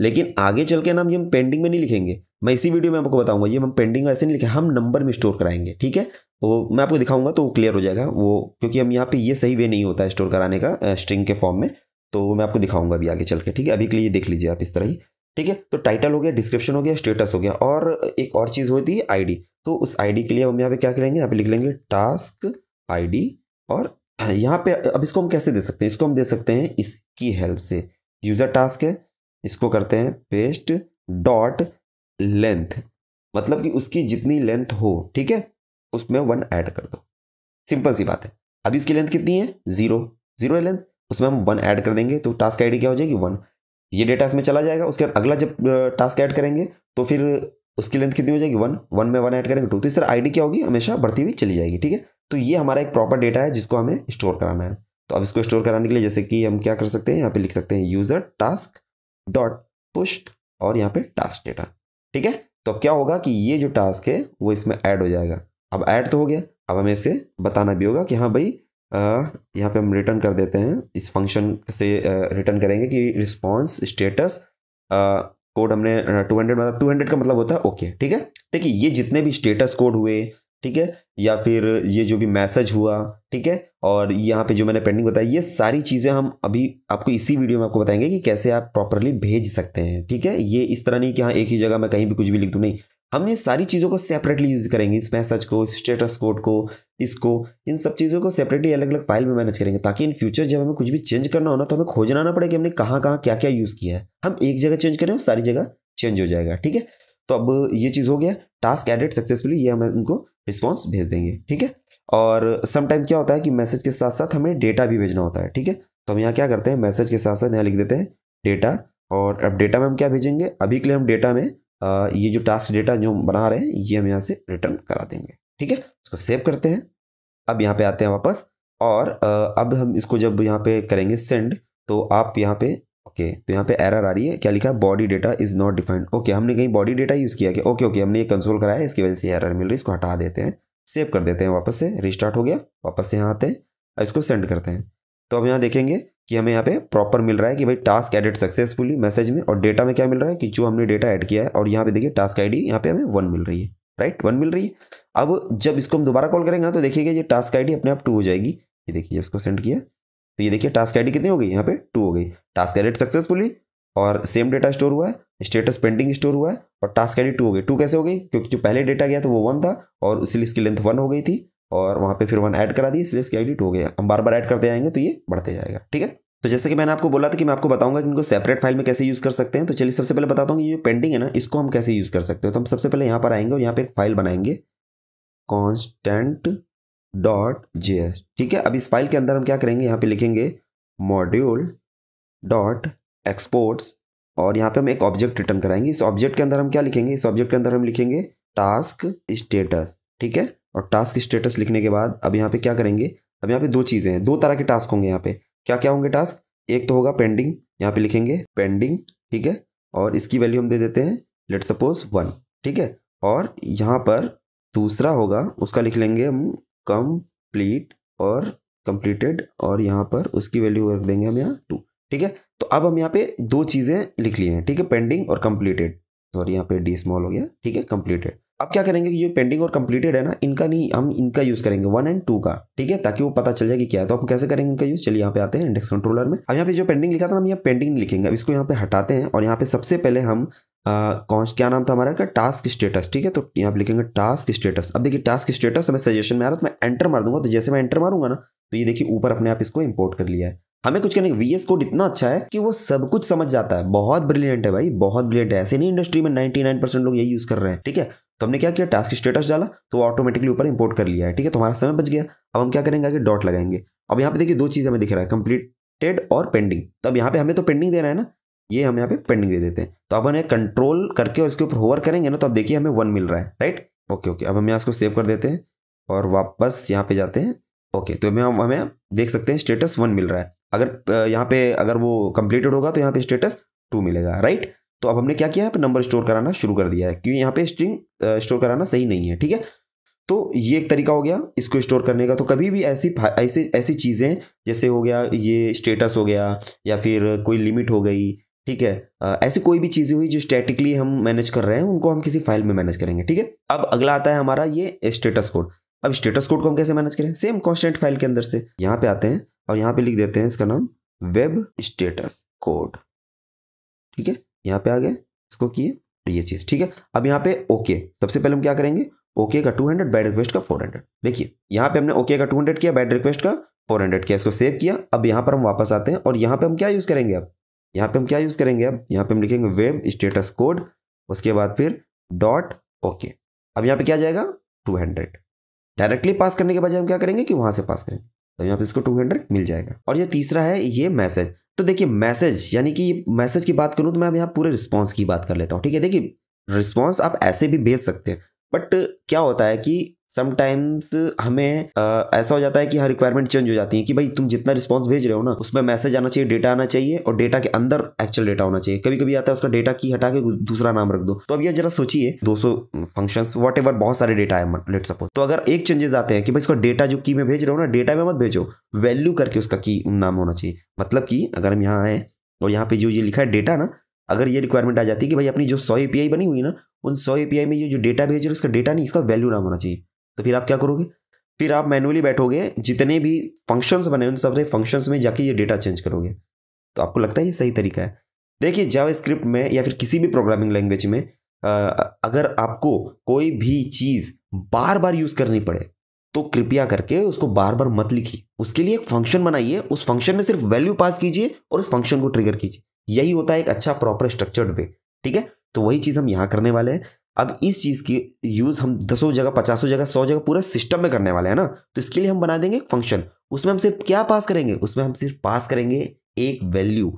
लेकिन आगे चल के नाम ये हम पेंडिंग में नहीं लिखेंगे मैं इसी वीडियो में आपको बताऊंगा ये हम पेंडिंग ऐसे नहीं लिखे हम नंबर में स्टोर कराएंगे ठीक है वो तो मैं आपको दिखाऊंगा तो क्लियर हो जाएगा वो क्योंकि हम यहाँ पे ये सही वे नहीं होता है स्टोर कराने का स्ट्रिंग के फॉर्म में तो मैं आपको दिखाऊंगा अभी आगे चल के ठीक है अभी के लिए देख लीजिए आप इस तरह ही ठीक है तो टाइटल हो गया डिस्क्रिप्शन हो गया स्टेटस हो गया और एक और चीज़ होती है आईडी तो उस आईडी के लिए हम यहाँ पे क्या करेंगे यहाँ पे लिख लेंगे टास्क आईडी और यहाँ पे अब इसको हम कैसे दे सकते हैं इसको हम दे सकते हैं इसकी हेल्प से यूज़र टास्क है इसको करते हैं पेस्ट डॉट लेंथ मतलब कि उसकी जितनी लेंथ हो ठीक है उसमें वन ऐड कर दो सिंपल सी बात है अभी इसकी लेंथ कितनी है जीरो जीरो है लेंथ उसमें हम वन ऐड कर देंगे तो टास्क आईडी क्या हो जाएगी वन ये डेटा इसमें चला जाएगा उसके बाद अगला जब टास्क ऐड करेंगे तो फिर उसकी लेंथ कितनी हो जाएगी वन वन में वन ऐड करेंगे टू तो इस तरह आईडी क्या होगी हमेशा बढ़ती हुई चली जाएगी ठीक है तो ये हमारा एक प्रॉपर डेटा है जिसको हमें स्टोर कराना है तो अब इसको स्टोर कराने के लिए जैसे कि हम क्या कर सकते हैं यहाँ पे लिख सकते हैं यूजर टास्क डॉट पुश और यहाँ पे टास्क डेटा ठीक है तो अब क्या होगा कि ये जो टास्क है वो इसमें ऐड हो जाएगा अब ऐड तो हो गया अब हमें इसे बताना भी होगा कि हाँ भाई यहाँ पे हम रिटर्न कर देते हैं इस फंक्शन से रिटर्न करेंगे कि रिस्पॉन्स स्टेटस कोड हमने टू हंड्रेड मतलब टू हंड्रेड का मतलब होता है ओके ठीक है देखिए ये जितने भी स्टेटस कोड हुए ठीक है या फिर ये जो भी मैसेज हुआ ठीक है और यहाँ पे जो मैंने पेंडिंग बताया ये सारी चीज़ें हम अभी आपको इसी वीडियो में आपको बताएंगे कि कैसे आप प्रॉपरली भेज सकते हैं ठीक है ये इस तरह नहीं कि हाँ एक ही जगह मैं कहीं भी कुछ भी लिख दूँ नहीं हम ये सारी चीज़ों को सेपरेटली यूज़ करेंगे इस मैसेज को इस स्टेटस कोड को इसको इन सब चीज़ों को सेपरेटली अलग अलग फाइल में मैनेज करेंगे ताकि इन फ्यूचर जब हमें कुछ भी चेंज करना होना तो हमें खोजना ना पड़े कि हमने कहाँ कहाँ क्या क्या यूज़ किया है हम एक जगह चेंज करें और सारी जगह चेंज हो जाएगा ठीक है तो अब ये चीज़ हो गया टास्क एडिट सक्सेसफुली ये हम उनको रिस्पॉन्स भेज देंगे ठीक है और समटाइम क्या होता है कि मैसेज के साथ साथ हमें डेटा भी भेजना होता है ठीक है तो हम यहाँ क्या करते हैं मैसेज के साथ साथ यहाँ लिख देते हैं डेटा और अब डेटा में हम क्या भेजेंगे अभी के लिए हम डेटा में ये जो टास्क डेटा जो बना रहे हैं ये हम यहाँ से रिटर्न करा देंगे ठीक है इसको सेव करते हैं अब यहाँ पे आते हैं वापस और अब हम इसको जब यहाँ पे करेंगे सेंड तो आप यहाँ पे ओके तो यहाँ पे एरर आ रही है क्या लिखा है body data is not defined okay हमने कहीं बॉडी डेटा यूज़ किया क्या ओके ओके हमने ये कंसोल कराया इसकी वजह से एरर मिल रही है इसको हटा देते हैं सेव कर देते हैं वापस से रिस्टार्ट हो गया वापस से यहाँ आते हैं इसको सेंड करते हैं तो अब यहाँ देखेंगे कि हमें यहाँ पे प्रॉपर मिल रहा है कि भाई टास्क एडिट सक्सेसफुली मैसेज में और डेटा में क्या मिल रहा है कि जो हमने डेटा ऐड किया है और यहाँ पे देखिए टास्क आईडी यहाँ पे हमें वन मिल रही है राइट वन मिल रही है अब जब इसको हम दोबारा कॉल करेंगे ना तो देखिएगा ये टास्क आईडी अपने आप टू हो जाएगी ये देखिए इसको सेंड किया तो ये देखिए टास्क डी कितनी हो गई यहाँ पे टू हो गई टास्क एडिट सक्सेसफुली और सेम डेटा स्टोर हुआ है स्टेटस पेंडिंग स्टोर हुआ है और टास्क डी टू हो गई टू कैसे हो गई क्योंकि जो पहले डेटा गया था वो वन था और उसी इसकी लेंथ वन हो गई थी और वहाँ पे फिर वन ऐड करा दिए इसलिए उसकी आई डी टू हो गया हम बार बार ऐड करते जाएंगे तो ये बढ़ते जाएगा ठीक है तो जैसे कि मैंने आपको बोला था कि मैं आपको बताऊंगा कि इनको सेपरेट फाइल में कैसे यूज़ कर सकते हैं तो चलिए सबसे पहले बताता हूँ कि ये पेंडिंग है ना इसको हम कैसे यूज़ कर सकते हैं तो हम सबसे पहले यहाँ पर आएंगे और यहाँ पर एक फाइल बनाएंगे कॉन्स्टेंट डॉट जे एस ठीक है अब इस फाइल के अंदर हम क्या करेंगे यहाँ पे लिखेंगे मॉड्यूल डॉट एक्सपोर्ट्स और यहाँ पे हम एक ऑब्जेक्ट रिटर्न कराएंगे इस ऑब्जेक्ट के अंदर हम क्या लिखेंगे इस ऑब्जेक्ट के अंदर हम लिखेंगे टास्क स्टेटस ठीक है और टास्क स्टेटस लिखने के बाद अब यहाँ पे क्या करेंगे अब यहाँ पे दो चीज़ें हैं दो तरह के टास्क होंगे यहाँ पे क्या क्या होंगे टास्क एक तो होगा पेंडिंग यहाँ पे लिखेंगे पेंडिंग ठीक है और इसकी वैल्यू हम दे देते हैं लेट सपोज वन ठीक है और यहाँ पर दूसरा होगा उसका लिख लेंगे हम कम्प्लीट और कम्प्लीटेड और यहाँ पर उसकी वैल्यू रख देंगे हम यहाँ टू ठीक है तो अब हम यहाँ पे दो चीज़ें लिख लिए हैं ठीक है पेंडिंग और कम्प्लीटेड सॉरी यहाँ पे डी स्मॉल हो गया ठीक है कम्प्लीटेड अब क्या करेंगे कि जो पेंडिंग और कंप्लीटेड है ना इनका नहीं हम इनका यूज़ करेंगे वन एंड टू का ठीक है ताकि वो पता चल जाए कि क्या है तो हम कैसे करेंगे इनका यूज़ चलिए यहाँ पे आते हैं इंडेक्स कंट्रोलर में अब यहाँ पे जो पेंडिंग लिखा था ना हम यहाँ पेंडिंग लिखेंगे अब इसको यहाँ पे हटाते हैं और यहाँ पे सबसे पहले हम कौन क्या नाम था हमारा टास्क स्टेटस ठीक है तो यहाँ पे लिखेंगे टास्क स्टेटस अब देखिए टास्क स्टेटस हमें सजेशन में आ रहा तो मैं एंटर मार दूंगा तो जैसे मैं एंटर मारूंगा ना तो ये देखिए ऊपर अपने आप इसको इम्पोर्ट कर लिया है हमें कुछ कहने वी एस कोड इतना अच्छा है कि वो सब कुछ समझ जाता है बहुत ब्रिलियंट है भाई बहुत ब्रिलियंट है ऐसे नहीं इंडस्ट्री में 99 परसेंट लोग यही यूज कर रहे हैं ठीक है तो हमने क्या किया टास्क स्टेटस डाला तो ऑटोमेटिकली ऊपर इंपोर्ट कर लिया है ठीक है तुम्हारा समय बच गया अब हम क्या करेंगे आगे डॉट लगाएंगे अब यहाँ पे देखिए दो चीज़ हमें दिख रहा है कंप्लीटेड और पेंडिंग तो अब यहाँ पे हमें तो पेंडिंग देना है ना ये हम यहाँ पे पेंडिंग दे देते हैं तो अब हमें कंट्रोल करके और इसके ऊपर होवर करेंगे ना तो अब देखिए हमें वन मिल रहा है राइट ओके ओके अब हम यहाँ इसको सेव कर देते हैं और वापस यहाँ पे जाते हैं ओके तो हमें हमें देख सकते हैं स्टेटस वन मिल रहा है अगर यहाँ पे अगर वो कंप्लीटेड होगा तो यहाँ पे स्टेटस टू मिलेगा राइट तो अब हमने क्या किया है पर नंबर स्टोर कराना शुरू कर दिया है क्योंकि यहाँ पे स्ट्रिंग स्टोर कराना सही नहीं है ठीक है तो ये एक तरीका हो गया इसको स्टोर करने का तो कभी भी ऐसी ऐसे ऐसी चीज़ें जैसे हो गया ये स्टेटस हो गया या फिर कोई लिमिट हो गई ठीक है ऐसी कोई भी चीज़ें हुई जो स्टैटिकली हम मैनेज कर रहे हैं उनको हम किसी फाइल में मैनेज करेंगे ठीक है अब अगला आता है हमारा ये स्टेटस कोड अब स्टेटस कोड को हम कैसे मैनेज करें सेम कॉन्स्टेंट फाइल के अंदर से यहाँ पे आते हैं और यहाँ पे लिख देते हैं इसका नाम वेब स्टेटस कोड ठीक है यहाँ पे आ गए इसको किए ये चीज़ ठीक है अब यहाँ पे ओके सबसे पहले हम क्या करेंगे ओके का 200 बैड रिक्वेस्ट का 400 देखिए यहाँ पे हमने ओके का 200 किया बैड रिक्वेस्ट का 400 किया इसको सेव किया अब यहाँ पर हम वापस आते हैं और यहाँ पे हम क्या यूज़ करेंगे अब यहाँ पे हम क्या यूज़ करेंगे अब यहाँ पे हम लिखेंगे वेब स्टेटस कोड उसके बाद फिर डॉट ओके अब यहाँ पे क्या जाएगा हंड्रेड डायरेक्टली पास करने के बजाय हम क्या करेंगे कि वहाँ से पास करेंगे तो यहाँ पे इसको हंड्रेड मिल जाएगा और ये तीसरा है ये मैसेज तो देखिए मैसेज यानी कि मैसेज की बात करूँ तो मैं अब यहाँ पूरे रिस्पॉन्स की बात कर लेता हूँ ठीक है देखिए रिस्पॉन्स आप ऐसे भी भेज सकते हैं बट क्या होता है कि समटाइम्स हमें आ, ऐसा हो जाता है कि हाँ रिक्वायरमेंट चेंज हो जाती है कि भाई तुम जितना रिस्पॉन्स भेज रहे हो ना उसमें मैसेज आना चाहिए डेटा आना चाहिए और डेटा के अंदर एक्चुअल डेटा होना चाहिए कभी कभी आता है उसका डेटा की हटा के दूसरा नाम रख दो तो अब ये जरा सोचिए दो सौ फंक्शन वट एवर बहुत सारे डेटा है लेट सपोज तो अगर एक चेंजेस आते हैं कि भाई इसका डेटा जो की में भेज रहे हो ना डेटा में मत भेजो वैल्यू करके उसका की नाम होना चाहिए मतलब कि अगर हम यहाँ आए और यहाँ पे जो ये लिखा है डेटा ना अगर ये रिक्वायरमेंट आ जाती है कि भाई अपनी जो सौ ए बनी हुई ना उन सौ ए में ये जो डेटा भेज रहे हो उसका डेटा नहीं इसका वैल्यू नाम होना चाहिए तो फिर आप क्या करोगे फिर आप मैनुअली बैठोगे जितने भी फंक्शंस बने उन सबसे फंक्शंस में जाके ये डेटा चेंज करोगे तो आपको लगता है ये सही तरीका है देखिए जावा स्क्रिप्ट में या फिर किसी भी प्रोग्रामिंग लैंग्वेज में अगर आपको कोई भी चीज़ बार बार यूज़ करनी पड़े तो कृपया करके उसको बार बार मत लिखिए उसके लिए एक फंक्शन बनाइए उस फंक्शन में सिर्फ वैल्यू पास कीजिए और उस फंक्शन को ट्रिगर कीजिए यही होता है एक अच्छा प्रॉपर स्ट्रक्चर्ड वे ठीक है तो वही चीज़ हम यहाँ करने वाले हैं अब इस चीज़ की यूज़ हम दसों जगह पचासों जगह सौ जगह पूरा सिस्टम में करने वाले हैं ना तो इसके लिए हम बना देंगे एक फंक्शन उसमें हम सिर्फ क्या पास करेंगे उसमें हम सिर्फ पास करेंगे एक वैल्यू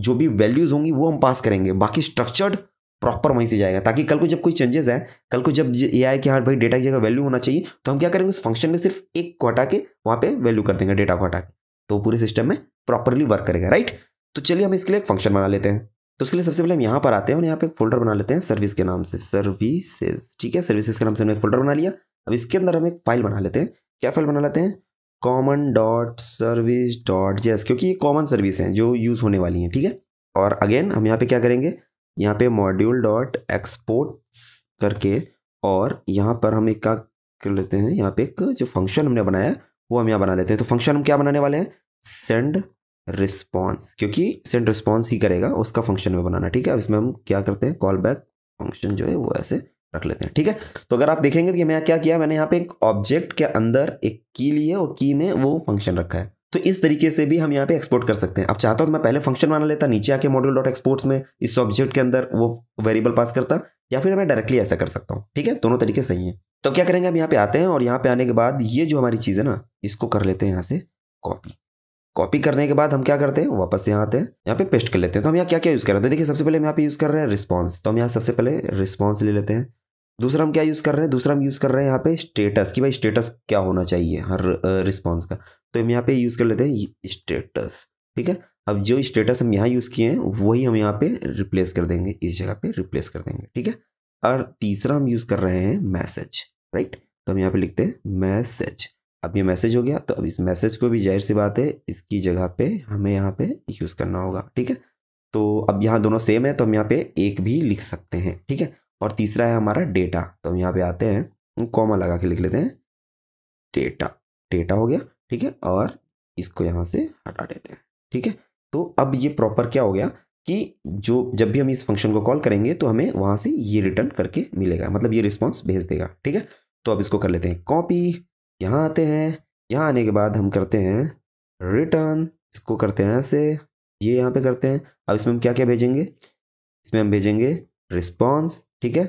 जो भी वैल्यूज़ होंगी वो हम पास करेंगे बाकी स्ट्रक्चर्ड प्रॉपर वहीं से जाएगा ताकि कल को जब कोई चेंजेस है कल को जब ये आए कि हाँ भाई डेटा की जगह वैल्यू होना चाहिए तो हम क्या करेंगे उस फंक्शन में सिर्फ एक को हटा के वहाँ पे वैल्यू कर देंगे डेटा को हटा के तो पूरे सिस्टम में प्रॉपरली वर्क करेगा राइट तो चलिए हम इसके लिए एक फंक्शन बना लेते हैं तो उसके लिए सबसे पहले हम यहाँ पर आते हैं और यहाँ पे एक फोल्डर बना लेते हैं सर्विस के नाम से सर्विसेज ठीक है सर्विसेज के नाम से हमने एक फोल्डर बना लिया अब इसके अंदर हम एक फाइल बना लेते हैं क्या फाइल बना लेते हैं कॉमन डॉट सर्विस डॉट जेस क्योंकि ये कॉमन सर्विस हैं जो यूज़ होने वाली हैं ठीक है और अगेन हम यहाँ पे क्या करेंगे यहाँ पे मॉड्यूल डॉट एक्सपोर्ट्स करके और यहाँ पर हम एक क्या कर लेते हैं यहाँ पे एक जो फंक्शन हमने बनाया वो हम यहाँ बना लेते हैं तो फंक्शन हम क्या बनाने वाले हैं सेंड रिस्पॉन्स क्योंकि सेंड रिस्पॉन्स ही करेगा उसका फंक्शन में बनाना ठीक है अब इसमें हम क्या करते हैं कॉल बैक फंक्शन जो है वो ऐसे रख लेते हैं ठीक है तो अगर आप देखेंगे कि मैं क्या किया मैंने यहाँ पे एक ऑब्जेक्ट के अंदर एक की लिए और की में वो फंक्शन रखा है तो इस तरीके से भी हम यहाँ पे एक्सपोर्ट कर सकते हैं अब चाहता हूँ तो मैं पहले फंक्शन बना लेता नीचे आके मॉड्यूल डॉट एक्सपोर्ट्स में इस ऑब्जेक्ट के अंदर वो वेरिएबल पास करता या फिर मैं डायरेक्टली ऐसा कर सकता हूँ ठीक है दोनों तरीके सही है तो क्या करेंगे हम यहाँ पे आते हैं और यहाँ पे आने के बाद ये जो हमारी चीज़ है ना इसको कर लेते हैं यहाँ से कॉपी कॉपी करने के बाद हम क्या करते हैं वापस यहाँ आते हैं यहाँ पे पेस्ट कर लेते हैं तो हम यहाँ क्या क्या यूज़ कर रहे हैं तो देखिए सबसे पहले हम यहाँ पे यूज़ कर रहे हैं रिस्पॉन्स तो हम यहाँ सबसे पहले रिस्पॉन्स ले लेते हैं दूसरा हम क्या यूज़ कर रहे हैं दूसरा हम यूज़ कर रहे हैं यहाँ पे स्टेटस कि भाई स्टेटस क्या होना चाहिए हर रिस्पॉन्स का तो हम यहाँ पे यूज़ कर लेते हैं स्टेटस ठीक है अब जो स्टेटस हम यहाँ यूज़ किए हैं वही हम यहाँ पे रिप्लेस कर देंगे इस जगह पे रिप्लेस कर देंगे ठीक है और तीसरा हम यूज़ कर रहे हैं मैसेज राइट तो हम यहाँ पे लिखते हैं मैसेज अब ये मैसेज हो गया तो अब इस मैसेज को भी जाहिर सी बात है इसकी जगह पे हमें यहाँ पे यूज़ करना होगा ठीक है तो अब यहाँ दोनों सेम है तो हम यहाँ पे एक भी लिख सकते हैं ठीक है और तीसरा है हमारा डेटा तो हम यहाँ पे आते हैं कॉमा लगा के लिख लेते हैं डेटा डेटा हो गया ठीक है और इसको यहाँ से हटा देते हैं ठीक है तो अब ये प्रॉपर क्या हो गया कि जो जब भी हम इस फंक्शन को कॉल करेंगे तो हमें वहाँ से ये रिटर्न करके मिलेगा मतलब ये रिस्पॉन्स भेज देगा ठीक है तो अब इसको कर लेते हैं कॉपी यहाँ आते हैं यहाँ आने के बाद हम करते हैं रिटर्न इसको करते हैं ऐसे ये यहाँ पे करते हैं अब इसमें हम क्या क्या भेजेंगे इसमें हम भेजेंगे रिस्पॉन्स ठीक है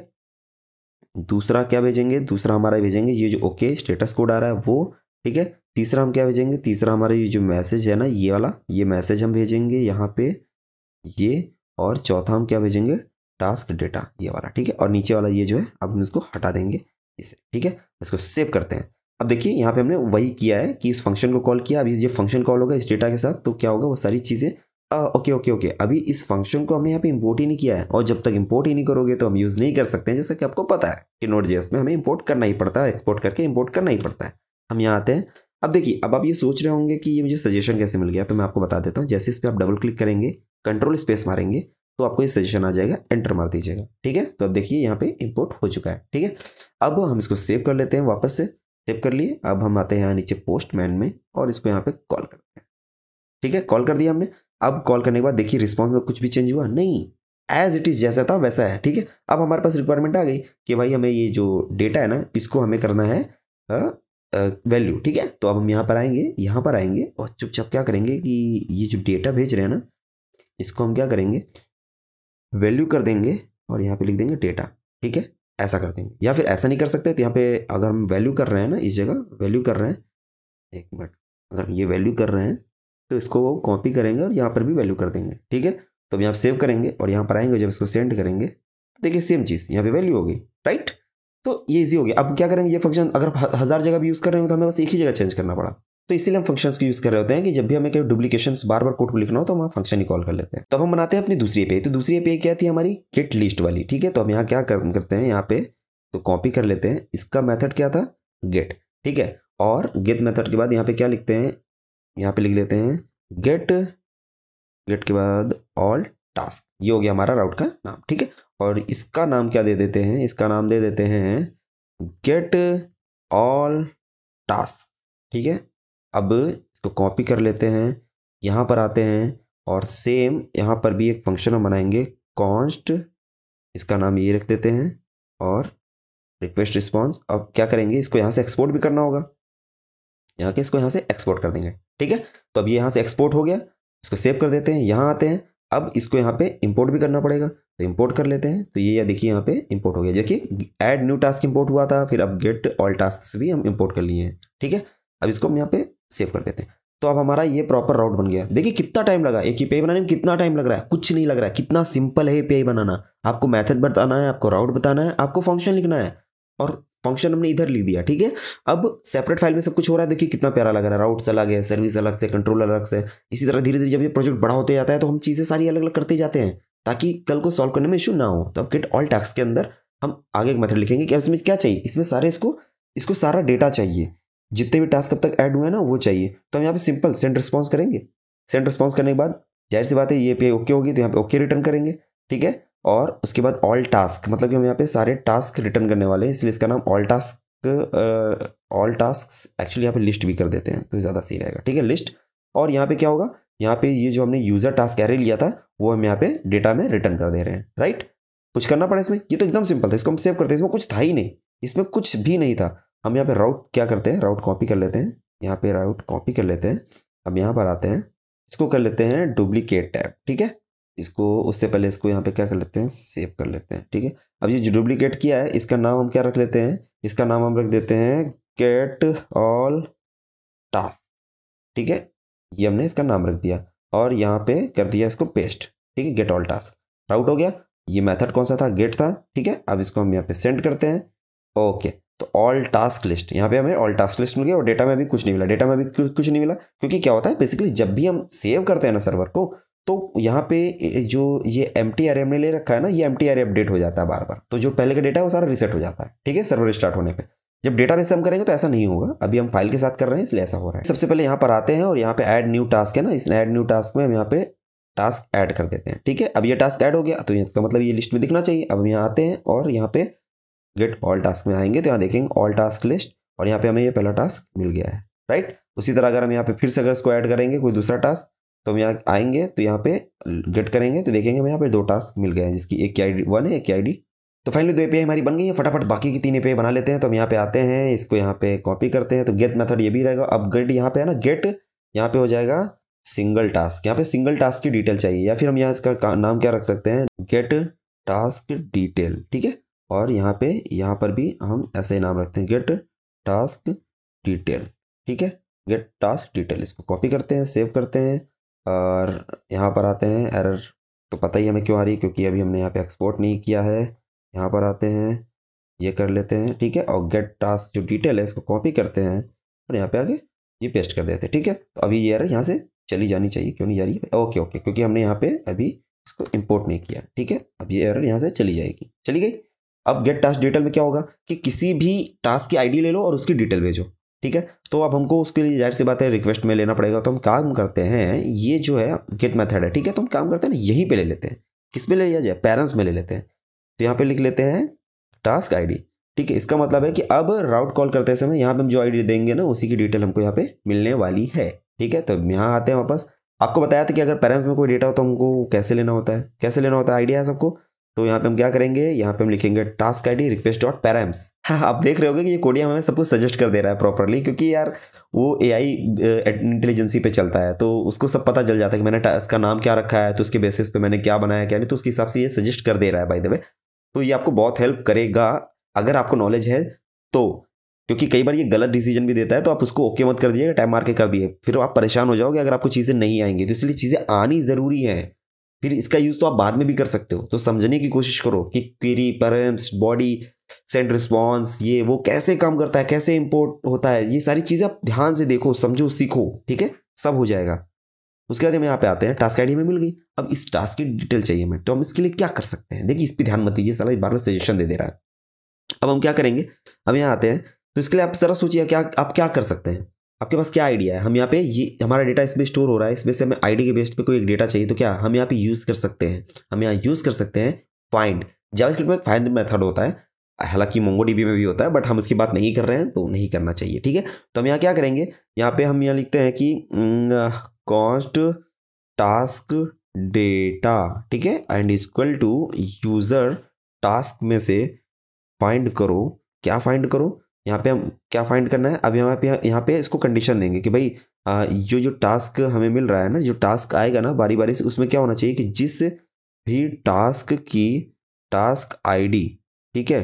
दूसरा क्या भेजेंगे दूसरा हमारा भेजेंगे ये जो ओके स्टेटस कोड आ रहा है वो ठीक है तीसरा हम क्या भेजेंगे तीसरा हमारा ये जो मैसेज है ना ये वाला ये मैसेज हम भेजेंगे यहाँ पे ये और चौथा हम क्या भेजेंगे टास्क डेटा ये वाला ठीक है और नीचे वाला ये जो है अब हम इसको हटा देंगे इसे ठीक है इसको सेव करते हैं अब देखिए यहाँ पे हमने वही किया है कि इस फंक्शन को कॉल किया अभी जब फंक्शन कॉल होगा इस डेटा के साथ तो क्या होगा वो सारी चीज़ें ओके ओके ओके अभी इस फंक्शन को हमने यहाँ पे इंपोर्ट ही नहीं किया है और जब तक इंपोर्ट ही नहीं करोगे तो हम यूज़ नहीं कर सकते हैं जैसा कि आपको पता है कि नोट जेस में हमें इंपोर्ट करना ही पड़ता है एक्सपोर्ट करके इंपोर्ट करना ही पड़ता है हम यहाँ आते हैं अब देखिए अब आप ये सोच रहे होंगे कि ये मुझे सजेशन कैसे मिल गया तो मैं आपको बता देता हूँ जैसे इस पर आप डबल क्लिक करेंगे कंट्रोल स्पेस मारेंगे तो आपको ये सजेशन आ जाएगा एंटर मार दीजिएगा ठीक है तो अब देखिए यहाँ पे इंपोर्ट हो चुका है ठीक है अब हम इसको सेव कर लेते हैं वापस से सेव कर लिए अब हम आते हैं यहाँ नीचे पोस्टमैन में और इसको यहाँ पे कॉल करते हैं ठीक है कॉल कर दिया हमने अब कॉल करने के बाद देखिए रिस्पॉन्स में कुछ भी चेंज हुआ नहीं एज इट इज़ जैसा था वैसा है ठीक है अब हमारे पास रिक्वायरमेंट आ गई कि भाई हमें ये जो डेटा है ना इसको हमें करना है वैल्यू ठीक है तो अब हम यहाँ पर आएंगे यहाँ पर आएंगे और चुपचाप क्या करेंगे कि ये जो डेटा भेज रहे हैं ना इसको हम क्या करेंगे वैल्यू कर देंगे और यहाँ पे लिख देंगे डेटा ठीक है ऐसा कर देंगे या फिर ऐसा नहीं कर सकते तो यहाँ पे अगर हम वैल्यू कर रहे हैं ना इस जगह वैल्यू कर रहे हैं एक मिनट अगर ये वैल्यू कर रहे हैं तो इसको वो कॉपी करेंगे और यहाँ पर भी वैल्यू कर देंगे ठीक है तो हम यहाँ सेव करेंगे और यहाँ पर आएंगे जब इसको सेंड करेंगे तो देखिए सेम चीज़ यहाँ पर वैल्यू होगी राइट तो ये इजी हो गया अब क्या करेंगे ये फंक्शन अगर हज़ार जगह भी यूज़ कर रहे हो तो हमें बस एक ही जगह चेंज करना पड़ा तो इसीलिए हम फंक्शंस को यूज कर रहे होते हैं कि जब भी हमें कहीं डुप्लीकेशन बार बार कोड को लिखना हो तो हम फंक्शन ही कॉल कर लेते हैं तो हम बनाते हैं अपनी दूसरी पे तो दूसरी पे क्या थी हमारी गेट लिस्ट वाली ठीक है तो हम यहाँ क्या करते हैं यहाँ पे तो कॉपी कर लेते हैं इसका मैथड क्या था गेट ठीक है और गेट मैथड के बाद यहाँ पे क्या लिखते हैं यहाँ पे लिख लेते हैं गेट गेट के बाद ऑल टास्क ये हो गया हमारा राउट का नाम ठीक है और इसका नाम क्या दे देते हैं इसका नाम दे देते हैं गेट ऑल टास्क ठीक है अब इसको कॉपी कर लेते हैं यहाँ पर आते हैं और सेम यहाँ पर भी एक फंक्शन हम बनाएंगे कॉन्स्ट इसका नाम ये रख देते हैं और रिक्वेस्ट रिस्पॉन्स अब क्या करेंगे इसको यहाँ से एक्सपोर्ट भी करना होगा यहाँ के इसको यहाँ से एक्सपोर्ट कर देंगे ठीक है तो अब ये यहाँ से एक्सपोर्ट हो गया इसको सेव कर देते हैं यहाँ आते हैं अब इसको यहाँ पे इंपोर्ट भी करना पड़ेगा तो इंपोर्ट कर लेते हैं तो ये यह देखिए यहाँ पे इंपोर्ट हो गया देखिए ऐड न्यू टास्क इंपोर्ट हुआ था फिर अब गेट ऑल टास्क भी हम इंपोर्ट कर लिए हैं ठीक है अब इसको हम यहाँ पे सेव कर देते हैं तो अब हमारा ये प्रॉपर राउट बन गया देखिए कितना टाइम लगा एक पे बनाने में कितना टाइम लग रहा है कुछ नहीं लग रहा है कितना सिंपल है पे बनाना आपको मैथड बताना है आपको राउट बताना है आपको फंक्शन लिखना है और फंक्शन हमने इधर लिख दिया ठीक है अब सेपरेट फाइल में सब कुछ हो रहा है देखिए कितना प्यारा लग रहा है राउट्स अलग है सर्विस अलग से कंट्रोल अलग से इसी तरह धीरे धीरे जब ये प्रोजेक्ट बड़ा होते जाता है तो हम चीज़ें सारी अलग अलग करते जाते हैं ताकि कल को सॉल्व करने में इशू ना हो तो अब गेट ऑल टैक्स के अंदर हम आगे एक मेथड लिखेंगे कि इसमें क्या चाहिए इसमें सारे इसको इसको सारा डेटा चाहिए जितने भी टास्क अब तक ऐड हुए हैं ना वो चाहिए तो हम यहाँ पे सिंपल सेंड रिस्पॉन्स करेंगे सेंड रिस्पॉन्स करने के बाद जाहिर सी बात है ये पे ओके होगी तो यहाँ पे ओके रिटर्न करेंगे ठीक है और उसके बाद ऑल टास्क मतलब कि हम यहाँ पे सारे टास्क रिटर्न करने वाले हैं इसलिए इसका नाम all task all task actually यहाँ पे लिस्ट भी कर देते हैं तो ज़्यादा सही रहेगा ठीक है लिस्ट और यहाँ पे क्या होगा यहाँ पे ये जो हमने यूज़र टास्क एरे लिया था वो हम यहाँ पे डेटा में रिटर्न कर दे रहे हैं राइट कुछ करना पड़ा इसमें ये तो एकदम सिंपल था इसको हम सेव करते हैं इसमें कुछ था ही नहीं इसमें कुछ भी नहीं था हम यहाँ पे राउट क्या करते हैं राउट कॉपी कर लेते हैं यहाँ पे राउट कॉपी कर लेते हैं अब यहाँ पर आते हैं इसको कर लेते हैं डुप्लीकेट टैब ठीक है इसको उससे पहले इसको यहाँ पे क्या कर लेते हैं सेव कर लेते हैं ठीक है अब ये जो डुप्लीकेट किया है इसका नाम हम क्या रख लेते हैं इसका नाम हम रख देते हैं कैट ऑल टास्क ठीक है ये हमने इसका नाम रख दिया और यहाँ पे कर दिया इसको पेस्ट ठीक है गेट ऑल टास्क राउट हो गया ये मेथड कौन सा था गेट था ठीक है अब इसको हम यहाँ पे सेंड करते हैं ओके तो ऑल टास्क लिस्ट यहाँ पे हमें ऑल टास्क लिस्ट मिल गया और डेटा में भी कुछ नहीं मिला डेटा में भी कुछ नहीं मिला क्योंकि क्या होता है बेसिकली जब भी हम सेव करते हैं ना सर्वर को तो यहाँ पे जो ये एम टी आर हमने ले रखा है ना ये एम टी आर अपडेट हो जाता है बार बार तो जो पहले का डेटा है वो सारा रिसेट हो जाता है ठीक है सर्वर स्टार्ट होने पर जब डेटा बेस हम करेंगे तो ऐसा नहीं होगा अभी हम फाइल के साथ कर रहे हैं इसलिए ऐसा हो रहा है सबसे पहले यहाँ पर आते हैं और यहाँ पे ऐड न्यू टास्क है ना इस ऐड न्यू टास्क में हम यहाँ पे टास्क ऐड कर देते हैं ठीक है अब ये टास्क ऐड हो गया तो तो मतलब ये लिस्ट में दिखना चाहिए अब हम यहाँ आते हैं और यहाँ पे गेट ऑल टास्क में आएंगे तो यहाँ देखेंगे ऑल टास्क लिस्ट और यहाँ पे हमें ये पहला टास्क मिल गया है राइट उसी तरह अगर हम यहाँ पे फिर से अगर इसको ऐड करेंगे कोई दूसरा टास्क तो हम यहाँ आएंगे तो यहाँ पे गेट करेंगे तो देखेंगे हमें यहाँ पे दो टास्क मिल गए हैं जिसकी एक की आई वन है एक की आई तो फाइनली दो ए हमारी बन गई है फटाफट बाकी की तीन ए बना लेते हैं तो हम यहाँ पे आते हैं इसको यहाँ पे कॉपी करते हैं तो गेट मेथड ये भी रहेगा अब गेट यहाँ पे है ना गेट यहाँ पे हो जाएगा सिंगल टास्क यहाँ पे सिंगल टास्क की डिटेल चाहिए या फिर हम यहाँ इसका नाम क्या रख सकते हैं गेट टास्क डिटेल ठीक है और यहाँ पे यहाँ पर भी हम ऐसे ही नाम रखते हैं गेट टास्क डिटेल ठीक है गेट टास्क डिटेल इसको कॉपी करते हैं सेव करते हैं और यहाँ पर आते हैं एरर तो पता ही हमें क्यों आ रही है क्योंकि अभी हमने यहाँ पे एक्सपोर्ट नहीं किया है यहाँ पर आते हैं ये कर लेते हैं ठीक है और गेट टास्क जो डिटेल है इसको कॉपी करते हैं और यहाँ पे आगे ये पेस्ट कर देते हैं ठीक है तो अभी ये एरर यहाँ से चली जानी चाहिए क्यों नहीं जा रही है ओके ओके क्योंकि हमने यहाँ पे अभी इसको इम्पोर्ट नहीं किया ठीक है अब ये एरर यहाँ से चली जाएगी चली गई अब गेट टास्क डिटेल में क्या होगा कि किसी भी टास्क की आईडी ले लो और उसकी डिटेल भेजो ठीक है तो अब हमको उसके लिए जाहिर सी बात है रिक्वेस्ट में लेना पड़ेगा तो हम काम करते हैं ये जो है गेट मेथड है ठीक है तो हम काम करते हैं यहीं पे ले लेते हैं किस पे ले लिया जाए पेरेंट्स में ले लेते हैं तो यहाँ पे लिख लेते हैं टास्क आई ठीक है इसका मतलब है कि अब राउट कॉल करते समय यहाँ पे हम जो आई देंगे ना उसी की डिटेल हमको यहाँ पे मिलने वाली है ठीक है तो यहाँ आते हैं वापस आपको बताया था कि अगर पेरेंट्स में कोई डेटा हो तो हमको कैसे लेना होता है कैसे लेना होता है आइडिया है सबको तो यहाँ पे हम क्या करेंगे यहाँ पे हम लिखेंगे टास्क आई डी रिक्वेस्ट डॉट पैराम्स हाँ आप देख रहे होंगे कि ये कोडिया हमें सबको सजेस्ट कर दे रहा है प्रॉपरली क्योंकि यार वो ए आई इंटेलिजेंसी पे चलता है तो उसको सब पता चल जाता है कि मैंने टास्क का नाम क्या रखा है तो उसके बेसिस पे मैंने क्या बनाया क्या नहीं तो उसके हिसाब से ये सजेस्ट कर दे रहा है बाई द वे तो ये आपको बहुत हेल्प करेगा अगर आपको नॉलेज है तो क्योंकि कई बार ये गलत डिसीजन भी देता है तो आप उसको ओके मत कर दीजिएगा टाइम मार के कर दिए फिर आप परेशान हो जाओगे अगर आपको चीज़ें नहीं आएंगी तो इसलिए चीज़ें आनी ज़रूरी हैं फिर इसका यूज़ तो आप बाद में भी कर सकते हो तो समझने की कोशिश करो कि query params body send response ये वो कैसे काम करता है कैसे इम्पोर्ट होता है ये सारी चीज़ें आप ध्यान से देखो समझो सीखो ठीक है सब हो जाएगा उसके बाद हम यहाँ पे आते हैं टास्क आईडी में मिल गई अब इस टास्क की डिटेल चाहिए हमें तो हम इसके लिए क्या कर सकते हैं देखिए इस पर ध्यान मत दीजिए एक बार बार सजेशन दे दे रहा है अब हम क्या करेंगे अब यहाँ आते हैं तो इसके लिए आप जरा सोचिए क्या आप क्या कर सकते हैं आपके पास क्या आइडिया है हम यहाँ पे ये हमारा डेटा इसमें स्टोर हो रहा है इसमें से हमें आईडी के बेस्ट पे कोई एक डेटा चाहिए तो क्या हम यहाँ पे यूज़ कर सकते हैं हम यहाँ यूज़ कर सकते हैं फाइंड जावास्क्रिप्ट में फाइंड मेथड होता है हालांकि मोंगो डीबी में भी होता है बट हम उसकी बात नहीं कर रहे हैं तो नहीं करना चाहिए ठीक है तो हम यहाँ क्या करेंगे यहाँ पे हम यहाँ लिखते हैं कि कॉस्ट टास्क डेटा ठीक है and equal to user task में से फाइंड करो क्या फाइंड करो यहाँ पे हम क्या फाइंड करना है अभी हम यहाँ यहाँ पे इसको कंडीशन देंगे कि भाई जो जो टास्क हमें मिल रहा है ना जो टास्क आएगा ना बारी बारी से उसमें क्या होना चाहिए कि जिस भी टास्क की टास्क आईडी ठीक है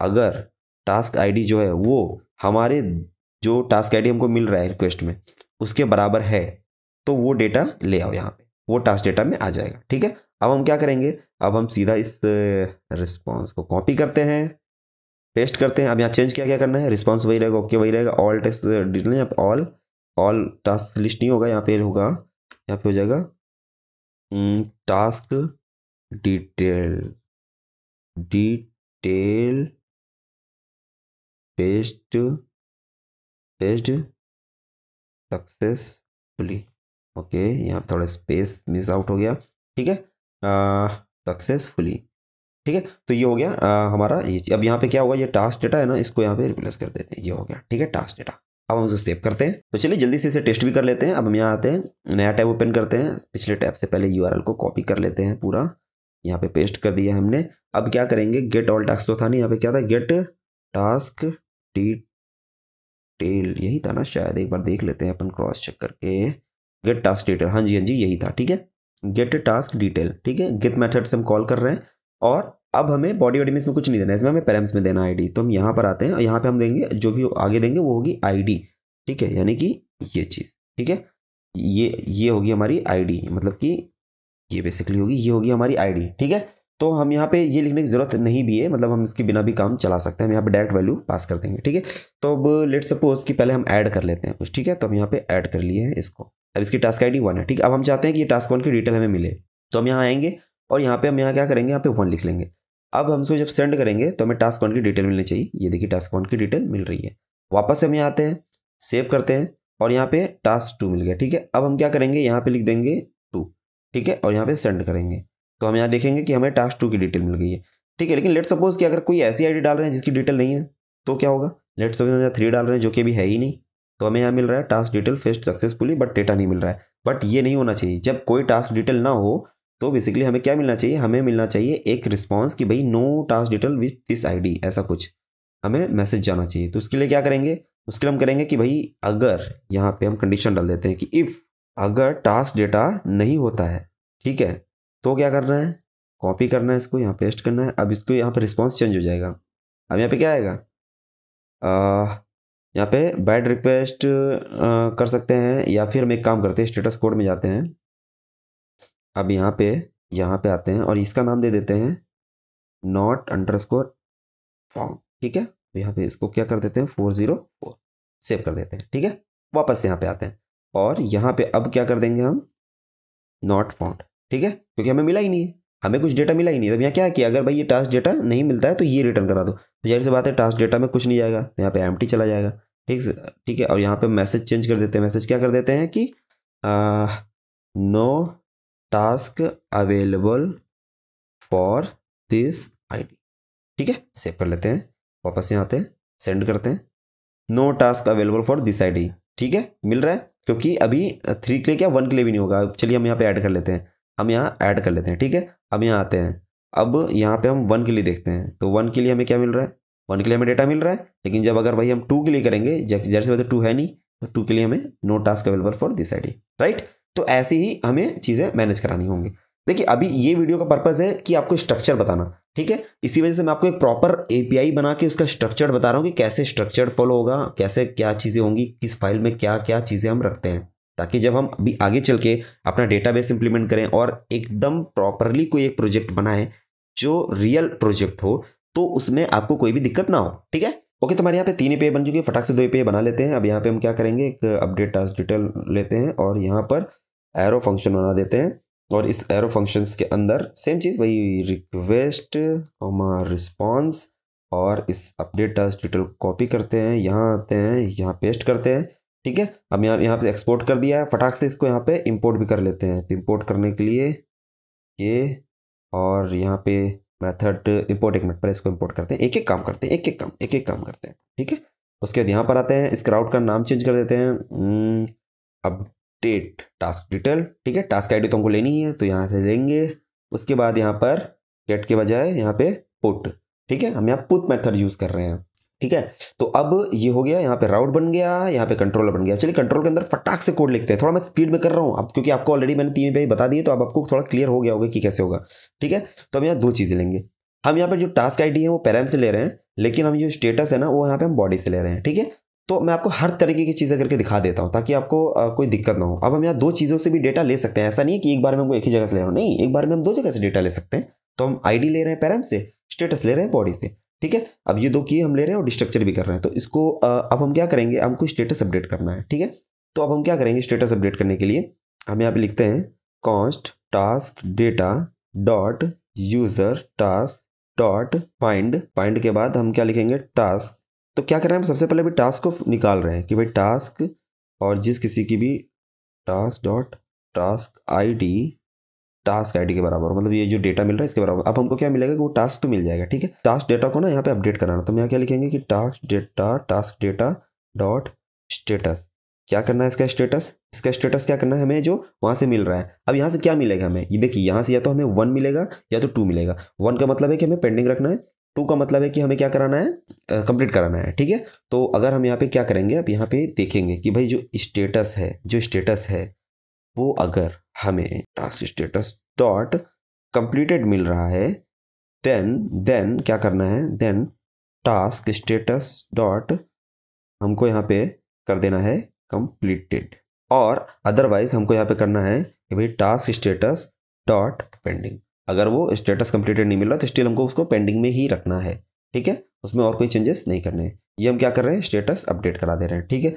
अगर टास्क आईडी जो है वो हमारे जो टास्क आईडी हमको मिल रहा है रिक्वेस्ट में उसके बराबर है तो वो डेटा ले आओ यहाँ पे वो टास्क डेटा में आ जाएगा ठीक है अब हम क्या करेंगे अब हम सीधा इस रिस्पॉन्स को कॉपी करते हैं पेस्ट करते हैं अब यहाँ चेंज क्या क्या करना है रिस्पॉन्स वही रहेगा ओके वही रहेगा ऑल टेस्ट डिटेल यहाँ पे ऑल ऑल टास्क लिस्ट नहीं होगा यहाँ पे होगा यहाँ पे हो जाएगा hmm, task detail detail paste paste successfully okay यहाँ थोड़ा स्पेस मिस आउट हो गया ठीक है सक्सेसफुली ठीक है तो ये हो गया आ, हमारा ये अब यहाँ पे क्या होगा ये टास्क डेटा है ना इसको यहाँ पे रिप्लेस कर देते हैं ये हो गया ठीक है टास्क डेटा अब हम उसको सेव करते हैं तो चलिए जल्दी से इसे टेस्ट भी कर लेते हैं अब हम यहाँ आते हैं नया टैब ओपन करते हैं पिछले टैब से पहले यू को कॉपी कर लेते हैं पूरा यहाँ पे पेस्ट कर दिया हमने अब क्या करेंगे गेट ऑल टास्क तो था नहीं यहाँ पे क्या था गेट टास्क डिटेल यही था ना शायद एक बार देख लेते हैं अपन क्रॉस चेक करके गेट टास्क डिटेल हाँ जी हाँ जी यही था ठीक है गेट टास्क डिटेल ठीक है गेट मेथड से हम कॉल कर रहे हैं और अब हमें बॉडी ऑर्डिनेंस में कुछ नहीं देना है इसमें हमें पेरेंट्स में देना आई आईडी तो हम यहाँ पर आते हैं और यहाँ पे हम देंगे जो भी आगे देंगे वो होगी आईडी ठीक है यानी कि ये चीज़ ठीक है ये ये होगी हमारी आईडी मतलब कि ये बेसिकली होगी ये होगी हमारी आईडी ठीक है तो हम यहाँ पे ये लिखने की ज़रूरत नहीं भी है मतलब हम इसके बिना भी काम चला सकते हैं हम यहाँ पे डायरेक्ट वैल्यू पास कर देंगे ठीक है तो अब लेट सपोज कि पहले हम ऐड कर लेते हैं कुछ ठीक है तो हम यहाँ पे ऐड कर लिए हैं इसको अब इसकी टास्क आईडी वन है ठीक है अब हम चाहते हैं कि ये टास्क वन की डिटेल हमें मिले तो हम यहाँ आएंगे और यहाँ पे हम यहाँ क्या करेंगे यहाँ पे वन लिख लेंगे अब हम इसको जब सेंड करेंगे तो हमें टास्क वन की डिटेल मिलनी चाहिए ये देखिए टास्क वन की डिटेल मिल रही है वापस हम यहाँ आते हैं सेव करते हैं और यहाँ पे टास्क टू मिल गया ठीक है अब हम क्या करेंगे यहाँ पे लिख देंगे टू ठीक है और यहाँ पे सेंड करेंगे तो हम यहाँ देखेंगे कि हमें टास्क टू की डिटेल मिल गई है ठीक है लेकिन लेट सपोज कि अगर कोई ऐसी आई डाल रहे हैं जिसकी डिटेल नहीं है तो क्या होगा लेट सपोज हम यहाँ थ्री डाल रहे हैं जो कि अभी है ही नहीं तो हमें यहाँ मिल रहा है task detail fetched successfully but data नहीं मिल रहा है बट ये नहीं होना चाहिए जब कोई टास्क डिटेल ना हो तो बेसिकली हमें क्या मिलना चाहिए हमें मिलना चाहिए एक रिस्पॉन्स कि भाई no task detail with this I ऐसा कुछ हमें मैसेज जाना चाहिए तो उसके लिए क्या करेंगे उसके लिए हम करेंगे कि भाई अगर यहाँ पे हम कंडीशन डाल देते हैं कि इफ़ अगर टास्क डेटा नहीं होता है ठीक है तो क्या करना है कॉपी करना है इसको यहाँ पेस्ट करना है अब इसको यहाँ पर रिस्पॉन्स चेंज हो जाएगा अब यहाँ पे क्या आएगा यहाँ पे बैड रिक्वेस्ट कर सकते हैं या फिर हम एक काम करते हैं स्टेटस कोड में जाते हैं अब यहाँ पे यहाँ पे आते हैं और इसका नाम दे देते हैं नॉट अंडर स्कोर फॉर्म ठीक है यहाँ पे इसको क्या कर देते हैं फोर ज़ीरो फोर सेव कर देते हैं ठीक है वापस यहाँ पे आते हैं और यहाँ पे अब क्या कर देंगे हम नॉट फॉन्ट ठीक है क्योंकि हमें मिला ही नहीं है हमें कुछ डेटा मिला ही नहीं है तो यहाँ क्या है कि अगर भाई ये टास्क डेटा नहीं मिलता है तो ये रिटर्न करा दो तो जाहिर सी बात है टास्क डेटा में कुछ नहीं जाएगा तो यहाँ पे एम चला जाएगा ठीक है ठीक है और यहाँ पे मैसेज चेंज कर देते हैं मैसेज क्या कर देते हैं कि no task available for this ID ठीक है सेव कर लेते हैं वापस यहाँ आते हैं सेंड करते हैं no task available for this ID ठीक है मिल रहा है क्योंकि अभी थ्री के लिए क्या वन के लिए भी नहीं होगा चलिए हम यहाँ पे ऐड कर लेते हैं हम यहाँ ऐड कर लेते हैं ठीक है हम यहाँ आते हैं अब यहाँ पे हम वन के लिए देखते हैं तो वन के लिए हमें क्या मिल रहा है वन के लिए हमें डेटा मिल रहा है लेकिन जब अगर वही हम टू के लिए करेंगे जैसे वैसे टू है नहीं तो टू के लिए हमें no task available for this ID right तो ऐसे ही हमें चीज़ें मैनेज करानी होंगी देखिए अभी ये वीडियो का पर्पज़ है कि आपको स्ट्रक्चर बताना ठीक है इसी वजह से मैं आपको एक प्रॉपर एपीआई बना के उसका स्ट्रक्चर बता रहा हूँ कि कैसे स्ट्रक्चर फॉलो होगा कैसे क्या चीज़ें होंगी किस फाइल में क्या क्या चीज़ें हम रखते हैं ताकि जब हम अभी आगे चल के अपना डेटा इंप्लीमेंट करें और एकदम प्रॉपरली कोई एक प्रोजेक्ट बनाएं जो रियल प्रोजेक्ट हो तो उसमें आपको कोई भी दिक्कत ना हो ठीक है ओके तो हमारे यहाँ पे तीन पे बन चुके हैं फटाक से दो पे बना लेते हैं अब यहाँ पे हम क्या करेंगे एक अपडेट टास्क डिटेल लेते हैं और यहाँ पर एरो फंक्शन बना देते हैं और इस एरो फंक्शंस के अंदर सेम चीज़ वही रिक्वेस्ट कॉमा रिस्पॉन्स और इस अपडेट टास्क डिटेल कॉपी करते हैं यहाँ आते हैं यहाँ पेस्ट करते हैं ठीक है अब यहाँ यहाँ पे एक्सपोर्ट कर दिया है फटाक से इसको यहाँ पे इंपोर्ट भी कर लेते हैं तो इंपोर्ट करने के लिए ये और यहाँ पे मेथड इंपोर्ट एक मिनट पर इसको इंपोर्ट करते हैं एक एक काम करते हैं एक एक काम एक एक काम करते हैं ठीक है उसके बाद यहाँ पर आते हैं इस क्राउड का नाम चेंज कर देते हैं हम्म, अब डेट टास्क डिटेल ठीक है टास्क आईडी तो हमको लेनी है तो यहाँ से लेंगे उसके बाद यहाँ पर गेट के बजाय यहाँ पे पुट ठीक है हम यहाँ पुट मेथड यूज़ कर रहे हैं ठीक है तो अब ये हो गया यहाँ पे राउट बन गया यहाँ पे कंट्रोलर बन गया चलिए कंट्रोल के अंदर फटाक से कोड लिखते हैं थोड़ा मैं स्पीड में कर रहा हूँ अब क्योंकि आपको ऑलरेडी मैंने तीन पे बता दिए तो अब आपको थोड़ा क्लियर हो गया होगा कि कैसे होगा ठीक है तो हम यहाँ दो चीज़ें लेंगे हम यहाँ पर जो टास्क आईडी है वो पैराम से ले रहे हैं लेकिन हम जो स्टेटस है ना वो यहाँ पे हम बॉडी से ले रहे हैं ठीक है तो मैं आपको हर तरीके की चीज़ें करके दिखा देता हूँ ताकि आपको आ, कोई दिक्कत ना हो अब हम यहाँ दो चीज़ों से भी डेटा ले सकते हैं ऐसा नहीं है कि एक बार में हमको एक ही जगह से ले रहा नहीं एक बार में हम दो जगह से डेटा ले सकते हैं तो हम आईडी ले रहे हैं पैराम से स्टेटस ले रहे हैं बॉडी से ठीक है अब ये दो की हम ले रहे हैं और डिस्ट्रक्चर भी कर रहे हैं तो इसको अब हम क्या करेंगे हमको स्टेटस अपडेट करना है ठीक है तो अब हम क्या करेंगे स्टेटस अपडेट करने के लिए हम यहाँ पे लिखते हैं const task data dot user task dot find find के बाद हम क्या लिखेंगे टास्क तो क्या कर रहे हैं हम सबसे पहले अभी टास्क को निकाल रहे हैं कि भाई टास्क और जिस किसी की भी task dot task ID task ID के बराबर मतलब ये जो डेटा मिल रहा है इसके बराबर अब हमको क्या मिलेगा कि वो टास्क तो मिल जाएगा ठीक है टास्क डेटा को ना यहाँ पे अपडेट कराना तो हम यहाँ क्या लिखेंगे कि task data task data dot status क्या करना है इसका स्टेटस इसका स्टेटस क्या करना है हमें जो वहाँ से मिल रहा है अब यहाँ से क्या मिलेगा हमें ये देखिए यहाँ से या तो हमें वन मिलेगा या तो टू मिलेगा वन का मतलब है कि हमें पेंडिंग रखना है टू का मतलब है कि हमें क्या कराना है कंप्लीट कराना है ठीक है तो अगर हम यहाँ पे क्या करेंगे अब यहाँ पे देखेंगे कि भाई जो स्टेटस है जो स्टेटस है वो अगर हमें टास्क स्टेटस डॉट कंप्लीटेड मिल रहा है देन देन क्या करना है देन टास्क स्टेटस डॉट हमको यहाँ पे कर देना है कंप्लीटेड और अदरवाइज हमको यहाँ पे करना है कि भाई टास्क स्टेटस डॉट पेंडिंग अगर वो स्टेटस कंप्लीटेड नहीं मिल रहा तो स्टिल हमको उसको पेंडिंग में ही रखना है ठीक है उसमें और कोई चेंजेस नहीं करने हैं ये हम क्या कर रहे हैं स्टेटस अपडेट करा दे रहे हैं ठीक है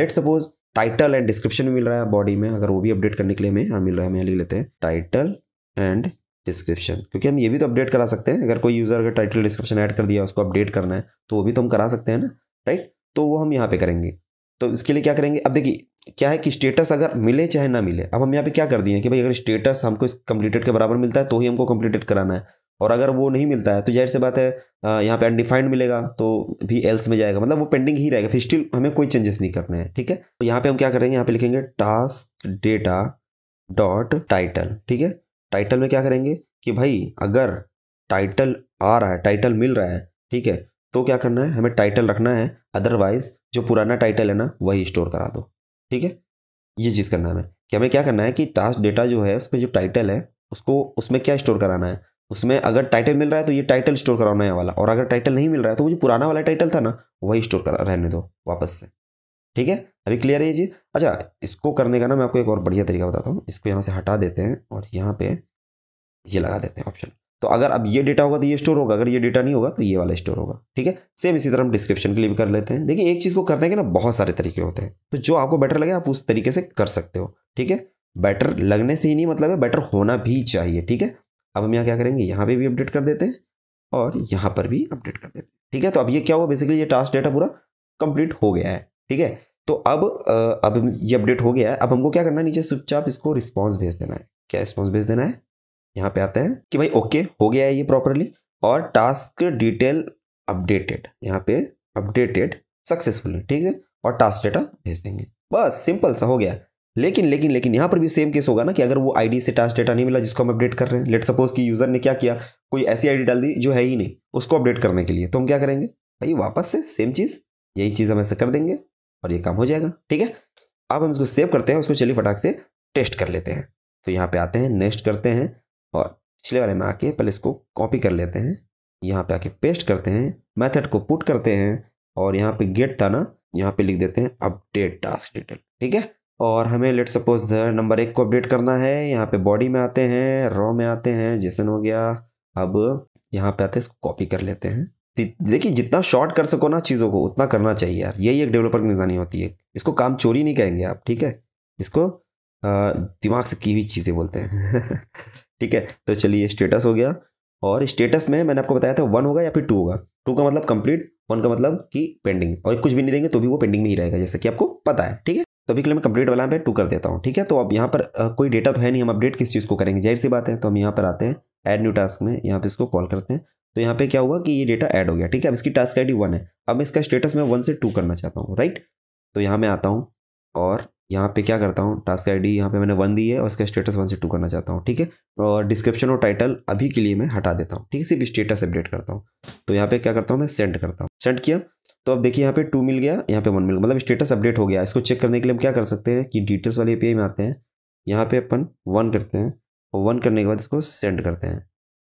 let suppose title and description मिल रहा है बॉडी में अगर वो भी अपडेट करने के लिए हमें हाँ मिल रहा है हमें लिख लेते हैं टाइटल एंड डिस्क्रिप्शन क्योंकि हम ये भी तो अपडेट करा सकते हैं अगर कोई यूज़र अगर टाइटल डिस्क्रिप्शन ऐड कर दिया उसको अपडेट करना है तो वो भी तो हम करा सकते हैं ना राइट तो वो हम यहाँ पे करेंगे तो इसके लिए क्या करेंगे अब देखिए क्या है कि स्टेटस अगर मिले चाहे ना मिले अब हम यहाँ पे क्या कर दिए कि भाई अगर स्टेटस हमको इस कम्प्लीटेड के बराबर मिलता है तो ही हमको कम्प्लीटेड कराना है और अगर वो नहीं मिलता है तो जाहिर सी बात है यहाँ पे अनडिफाइंड मिलेगा तो भी एल्स में जाएगा मतलब वो पेंडिंग ही रहेगा फिर स्टिल हमें कोई चेंजेस नहीं करने हैं ठीक है तो यहाँ पे हम क्या करेंगे यहाँ पे लिखेंगे टास्क डेटा डॉट टाइटल ठीक है टाइटल में क्या करेंगे कि भाई अगर टाइटल आ रहा है टाइटल मिल रहा है ठीक है तो क्या करना है हमें टाइटल रखना है अदरवाइज जो पुराना टाइटल है ना वही स्टोर करा दो ठीक है ये चीज़ करना है हमें कि हमें क्या करना है कि टास्क डेटा जो है उसमें जो टाइटल है उसको उसमें क्या स्टोर कराना है उसमें अगर टाइटल मिल रहा है तो ये टाइटल स्टोर कराना है वाला और अगर टाइटल नहीं मिल रहा है तो वो जो पुराना वाला टाइटल था ना वही स्टोर करा रहने दो वापस से ठीक है अभी क्लियर है ये चीज़ अच्छा इसको करने का ना मैं आपको एक और बढ़िया तरीका बताता हूँ इसको यहाँ से हटा देते हैं और यहाँ पे ये लगा देते हैं ऑप्शन तो अगर अब ये डेटा होगा तो ये स्टोर होगा अगर ये डेटा नहीं होगा तो ये वाला स्टोर होगा ठीक है सेम इसी तरह हम डिस्क्रिप्शन के लिए भी कर लेते हैं देखिए एक चीज़ को करते हैं कि ना बहुत सारे तरीके होते हैं तो जो आपको बेटर लगे आप उस तरीके से कर सकते हो ठीक है बेटर लगने से ही नहीं मतलब है बेटर होना भी चाहिए ठीक है अब हम यहाँ क्या करेंगे यहाँ पर भी अपडेट कर देते हैं और यहाँ पर भी अपडेट कर देते हैं ठीक है तो अब ये क्या हुआ बेसिकली ये टास्क डेटा पूरा कंप्लीट हो गया है ठीक है तो अब अब ये अपडेट हो गया है अब हमको क्या करना है नीचे चुपचाप इसको रिस्पॉन्स भेज देना है क्या रिस्पॉन्स भेज देना है यहाँ पे आते हैं कि भाई ओके हो गया है ये प्रॉपरली और टास्क डिटेल अपडेटेड यहाँ पे अपडेटेड सक्सेसफुली ठीक है और टास्क डेटा भेज देंगे बस सिंपल सा हो गया लेकिन लेकिन लेकिन यहाँ पर भी सेम केस होगा ना कि अगर वो आईडी से टास्क डेटा नहीं मिला जिसको हम अपडेट कर रहे हैं लेट सपोज कि यूज़र ने क्या किया कोई ऐसी आईडी डाल दी जो है ही नहीं उसको अपडेट करने के लिए तो हम क्या करेंगे भाई वापस से सेम चीज़ यही चीज़ हम ऐसे कर देंगे और ये काम हो जाएगा ठीक है अब हम इसको सेव करते हैं उसको चलिए फटाक से टेस्ट कर लेते हैं तो यहाँ पे आते हैं नेक्स्ट करते हैं और पिछले वाले में आके पहले इसको कॉपी कर लेते हैं यहाँ पे आके पेस्ट करते हैं मेथड को पुट करते हैं और यहाँ पे गेट था ना यहाँ पे लिख देते हैं अपडेट टास्क डिटेल ठीक है और हमें लेट सपोज नंबर एक को अपडेट करना है यहाँ पे बॉडी में आते हैं रॉ में आते हैं जैसन हो गया अब यहाँ पे आते हैं इसको कॉपी कर लेते हैं देखिए जितना शॉर्ट कर सको ना चीज़ों को उतना करना चाहिए यार यही एक डेवलपर की निशानी होती है इसको काम चोरी नहीं कहेंगे आप ठीक है इसको दिमाग से की हुई चीज़ें बोलते हैं ठीक है तो चलिए स्टेटस हो गया और स्टेटस में मैंने आपको बताया था वन होगा या फिर टू होगा टू का मतलब कंप्लीट वन का मतलब कि पेंडिंग और कुछ भी नहीं देंगे तो भी वो पेंडिंग में ही रहेगा जैसे कि आपको पता है ठीक है तो अभी के लिए मैं कंप्लीट वाला पे टू कर देता हूँ ठीक है तो अब यहाँ पर कोई डेटा तो है नहीं हम अपडेट किस चीज़ को करेंगे जाहिर सी बात है तो हम यहाँ पर आते हैं एड न्यू टास्क में यहाँ पर इसको कॉल करते हैं तो यहाँ पे क्या हुआ कि ये डेटा ऐड हो गया ठीक है अब इसकी टास्क आई वन है अब इसका स्टेटस मैं वन से टू करना चाहता हूँ राइट तो यहाँ मैं आता हूँ और यहाँ पे क्या करता हूँ टास्क आईडी यहाँ पे मैंने वन दी है और इसका स्टेटस वन से टू करना चाहता हूँ ठीक है और डिस्क्रिप्शन और टाइटल अभी के लिए मैं हटा देता हूँ ठीक है सिर्फ स्टेटस अपडेट करता हूँ तो यहाँ पे क्या करता हूँ मैं सेंड करता हूँ सेंड किया तो अब देखिए यहाँ पे टू मिल गया यहाँ पे वन मिल गया मतलब स्टेटस अपडेट हो गया इसको चेक करने के लिए हम क्या कर सकते हैं कि डिटेल्स वाले ए में आते हैं यहाँ पे अपन वन करते हैं और वन करने के बाद इसको सेंड करते हैं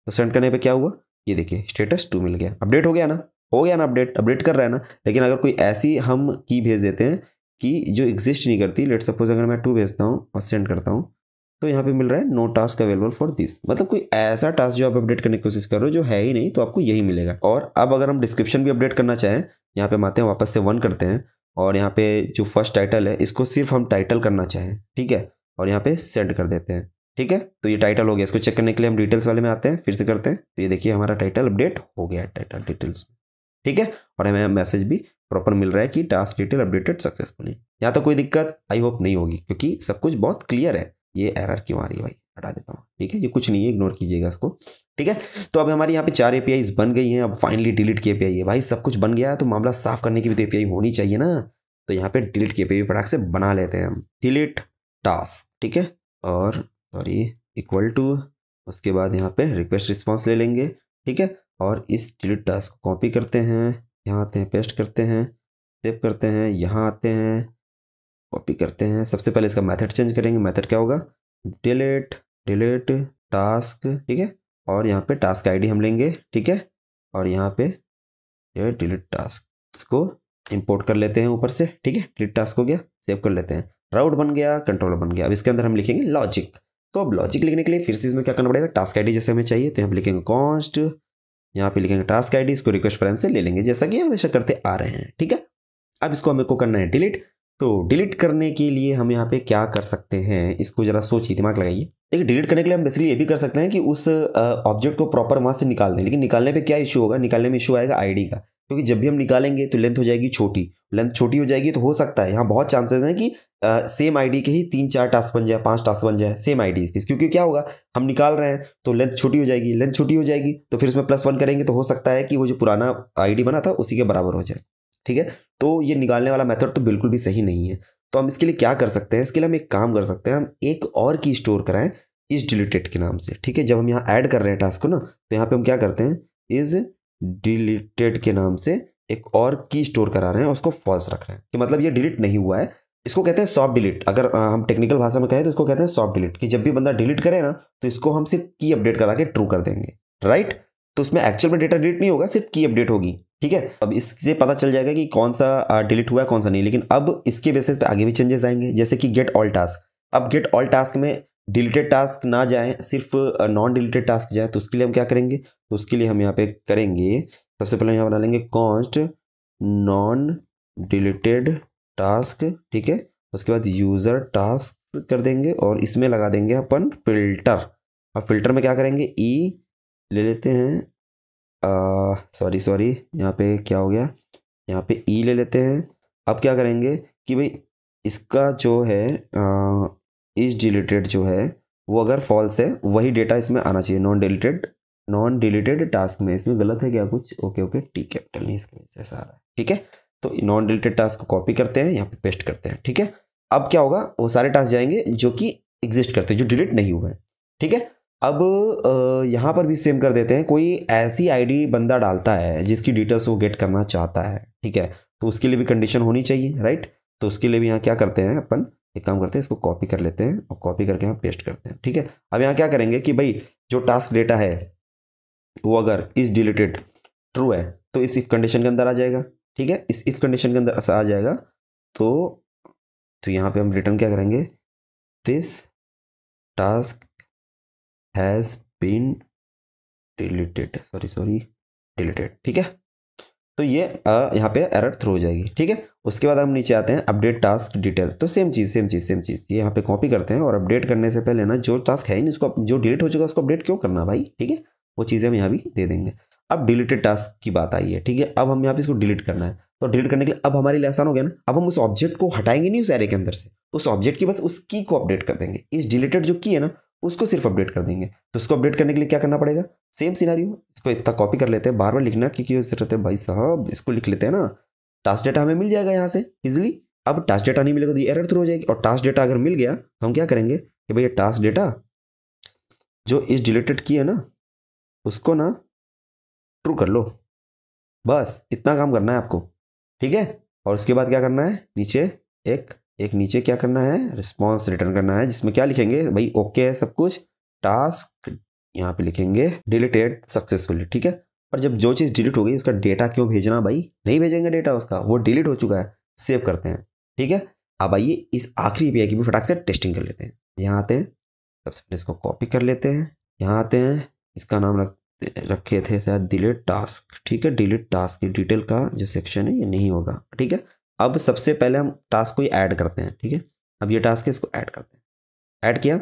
तो सेंड करने पर क्या हुआ ये देखिए स्टेटस टू मिल गया अपडेट हो गया ना हो गया ना अपडेट अपडेट कर रहा है ना लेकिन अगर कोई ऐसी हम की भेज देते हैं कि जो एग्जिस्ट नहीं करती लेट सपोज अगर मैं टू भेजता हूँ और सेंड करता हूँ तो यहाँ पे मिल रहा है no task available for this मतलब कोई ऐसा टास्क जो आप अपडेट करने की कोशिश कर रहे हो जो है ही नहीं तो आपको यही मिलेगा और अब अगर हम डिस्क्रिप्शन भी अपडेट करना चाहें यहाँ पे हम आते हैं वापस से वन करते हैं और यहाँ पे जो फर्स्ट टाइटल है इसको सिर्फ हम टाइटल करना चाहें ठीक है और यहाँ पे सेंड कर देते हैं ठीक है तो ये टाइटल हो गया इसको चेक करने के लिए हम डिटेल्स वाले में आते हैं फिर से करते हैं तो ये देखिए हमारा टाइटल अपडेट हो गया है टाइटल डिटेल्स में ठीक है और हमें मैसेज भी प्रॉपर मिल रहा है कि टास्क डिटेल अपडेटेड सक्सेसफुली यहाँ तो कोई दिक्कत आई होप नहीं होगी क्योंकि सब कुछ बहुत क्लियर है ये एरर क्यों आ रही है भाई हटा देता हूँ ठीक है ये कुछ नहीं है इग्नोर कीजिएगा इसको ठीक है तो अब हमारे यहाँ पे चार ए बन गई हैं अब फाइनली डिलीट की ए है भाई सब कुछ बन गया है तो मामला साफ करने की भी तो ए होनी चाहिए ना तो यहाँ पे डिलीट की ए फटाक से बना लेते हैं हम डिलीट टास्क ठीक है और सॉरी इक्वल टू उसके बाद यहाँ पे रिक्वेस्ट रिस्पॉन्स ले लेंगे ठीक है और इस डिलीट टास्क को कॉपी करते हैं यहाँ आते हैं पेस्ट करते हैं सेव करते हैं यहाँ आते हैं कॉपी करते हैं सबसे पहले इसका मेथड चेंज करेंगे मेथड क्या होगा डिलीट डिलीट टास्क ठीक है और यहाँ पे टास्क आईडी हम लेंगे ठीक है और यहाँ पे डिलीट टास्क इसको इंपोर्ट कर लेते हैं ऊपर से ठीक है डिलीट टास्क हो गया सेव कर लेते हैं राउट बन गया कंट्रोलर बन गया अब इसके अंदर हम लिखेंगे लॉजिक तो अब लॉजिक लिखने के लिए फिर से इसमें क्या करना पड़ेगा टास्क आईडी जैसे हमें चाहिए तो हम लिखेंगे कॉन्स्ट यहाँ पे लिखेंगे टास्क आई इसको रिक्वेस्ट प्राइम से ले लेंगे जैसा कि हमेशा करते आ रहे हैं ठीक है अब इसको हमें को करना है डिलीट तो डिलीट करने के लिए हम यहाँ पे क्या कर सकते हैं इसको जरा सोचिए दिमाग लगाइए देखिए डिलीट करने के लिए हम बेसिकली ये भी कर सकते हैं कि उस ऑब्जेक्ट को प्रॉपर वहाँ से निकाल दें लेकिन निकालने पे क्या इशू होगा निकालने में इशू आएगा आईडी का क्योंकि जब भी हम निकालेंगे तो लेंथ हो जाएगी छोटी लेंथ छोटी हो जाएगी तो हो सकता है यहाँ बहुत चांसेस हैं कि आ, सेम आईडी के ही तीन चार टास्क बन जाए पांच टास्क बन जाए सेम आई डी क्योंकि क्या होगा हम निकाल रहे हैं तो लेंथ छोटी हो जाएगी लेंथ छोटी हो जाएगी तो फिर उसमें प्लस वन करेंगे तो हो सकता है कि वो जो पुराना आई बना था उसी के बराबर हो जाए ठीक है तो ये निकालने वाला मैथड तो बिल्कुल भी सही नहीं है तो हम इसके लिए क्या कर सकते हैं इसके लिए हम एक काम कर सकते हैं हम एक और की स्टोर कराएं इज डिलीटेड के नाम से ठीक है जब हम यहाँ ऐड कर रहे हैं टास्क को ना तो यहाँ पे हम क्या करते हैं इज़ डिलीटेड के नाम से एक और की स्टोर करा रहे हैं उसको फॉल्स रख रहे हैं कि मतलब ये डिलीट नहीं हुआ है इसको कहते हैं सॉफ्ट डिलीट अगर हम टेक्निकल भाषा में कहें तो इसको कहते हैं सॉफ्ट डिलीट कि जब भी बंदा डिलीट करे ना तो इसको हम सिर्फ की अपडेट करा के ट्रू कर देंगे राइट तो उसमें एक्चुअल में डेटा डिलीट नहीं होगा सिर्फ की अपडेट होगी ठीक है अब इससे पता चल जाएगा कि कौन सा डिलीट हुआ है कौन सा नहीं लेकिन अब इसके बेसिस पे आगे भी चेंजेस आएंगे जैसे कि गेट ऑल टास्क अब गेट ऑल टास्क में डिलीटेड टास्क ना जाए सिर्फ नॉन डिलीटेड टास्क जाए तो उसके लिए हम क्या करेंगे तो उसके लिए हम यहाँ पे करेंगे सबसे पहले यहाँ बना लेंगे कॉन्स्ट नॉन डिलीटेड टास्क ठीक है उसके बाद यूज़र टास्क कर देंगे और इसमें लगा देंगे अपन फिल्टर अब फिल्टर में क्या करेंगे ई e ले लेते हैं सॉरी सॉरी यहाँ पे क्या हो गया यहाँ पे ई e ले लेते हैं अब क्या करेंगे कि भाई इसका जो है आ, इज डिलीटेड जो है वो अगर फॉल्स है वही डेटा इसमें आना चाहिए non deleted non deleted task में इसमें गलत है क्या कुछ ओके ओके टी कैपिटल नहीं इसके वजह से ऐसा आ रहा है ठीक है तो नॉन डिलीटेड टास्क को कॉपी करते हैं यहाँ पे पेस्ट करते हैं ठीक है अब क्या होगा वो सारे टास्क जाएंगे जो कि एग्जिस्ट करते हैं जो डिलीट नहीं हुए हैं ठीक है अब यहाँ पर भी सेम कर देते हैं कोई ऐसी आईडी बंदा डालता है जिसकी डिटेल्स वो गेट करना चाहता है ठीक है तो उसके लिए भी कंडीशन होनी चाहिए राइट तो उसके लिए भी यहाँ क्या करते हैं अपन एक काम करते हैं इसको कॉपी कर लेते हैं और कॉपी करके हम पेस्ट करते हैं ठीक है अब यहाँ क्या करेंगे कि भाई जो टास्क डेटा है वो अगर इज डिलीटेड ट्रू है तो इस इफ कंडीशन के अंदर आ जाएगा ठीक है इस इफ कंडीशन के अंदर आ जाएगा तो तो यहाँ पे हम रिटर्न क्या करेंगे this task has been deleted sorry sorry deleted ठीक है तो ये यहाँ पे एरर थ्रू हो जाएगी ठीक है उसके बाद हम नीचे आते हैं अपडेट टास्क डिटेल तो सेम चीज़ सेम चीज़ सेम चीज़ ये यहाँ पे कॉपी करते हैं और अपडेट करने से पहले ना जो टास्क है ही नहीं उसको जो डिलीट हो चुका है उसको अपडेट क्यों करना भाई ठीक है वो चीज़ें हम यहाँ भी दे देंगे अब डिलीटेड टास्क की बात आई है ठीक है अब हम यहाँ पे इसको डिलीट करना है तो डिलीट करने के लिए अब हमारे लिए आसान हो गया ना अब हम उस ऑब्जेक्ट को हटाएंगे नहीं उस एरे के अंदर से उस ऑब्जेक्ट की बस उस की को अपडेट कर देंगे इस डिलीटेड जो की है ना उसको सिर्फ अपडेट कर देंगे तो उसको अपडेट करने के लिए क्या करना पड़ेगा सेम सिनारियो इसको इतना कॉपी कर लेते हैं बार बार लिखना क्योंकि जरूरत है भाई साहब इसको लिख लेते हैं ना टास्क डेटा हमें मिल जाएगा यहाँ से इजिली अब टास्क डेटा नहीं मिलेगा तो ये एरर थ्रू हो जाएगी और टास्क डेटा अगर मिल गया तो हम क्या करेंगे कि भाई ये टास्क डेटा जो इस डिलीटेड की है ना उसको ना ट्रू कर लो बस इतना काम करना है आपको ठीक है और उसके बाद क्या करना है नीचे एक एक नीचे क्या करना है रिस्पॉन्स रिटर्न करना है जिसमें क्या लिखेंगे भाई ओके है सब कुछ टास्क यहाँ पे लिखेंगे डिलीटेड सक्सेसफुली ठीक है पर जब जो चीज़ डिलीट हो गई उसका डेटा क्यों भेजना भाई नहीं भेजेंगे डेटा उसका वो डिलीट हो चुका है सेव करते हैं ठीक है अब आइए इस आखिरी पी की भी फटाक से टेस्टिंग कर लेते हैं यहाँ आते हैं सबसे पहले इसको कॉपी कर लेते हैं यहाँ आते हैं इसका नाम रख रखे थे शायद डिलीट टास्क ठीक है डिलीट टास्क की डिटेल का जो सेक्शन है ये नहीं होगा ठीक है अब सबसे पहले हम टास्क को ये ऐड करते हैं ठीक है अब ये टास्क है इसको ऐड करते हैं ऐड किया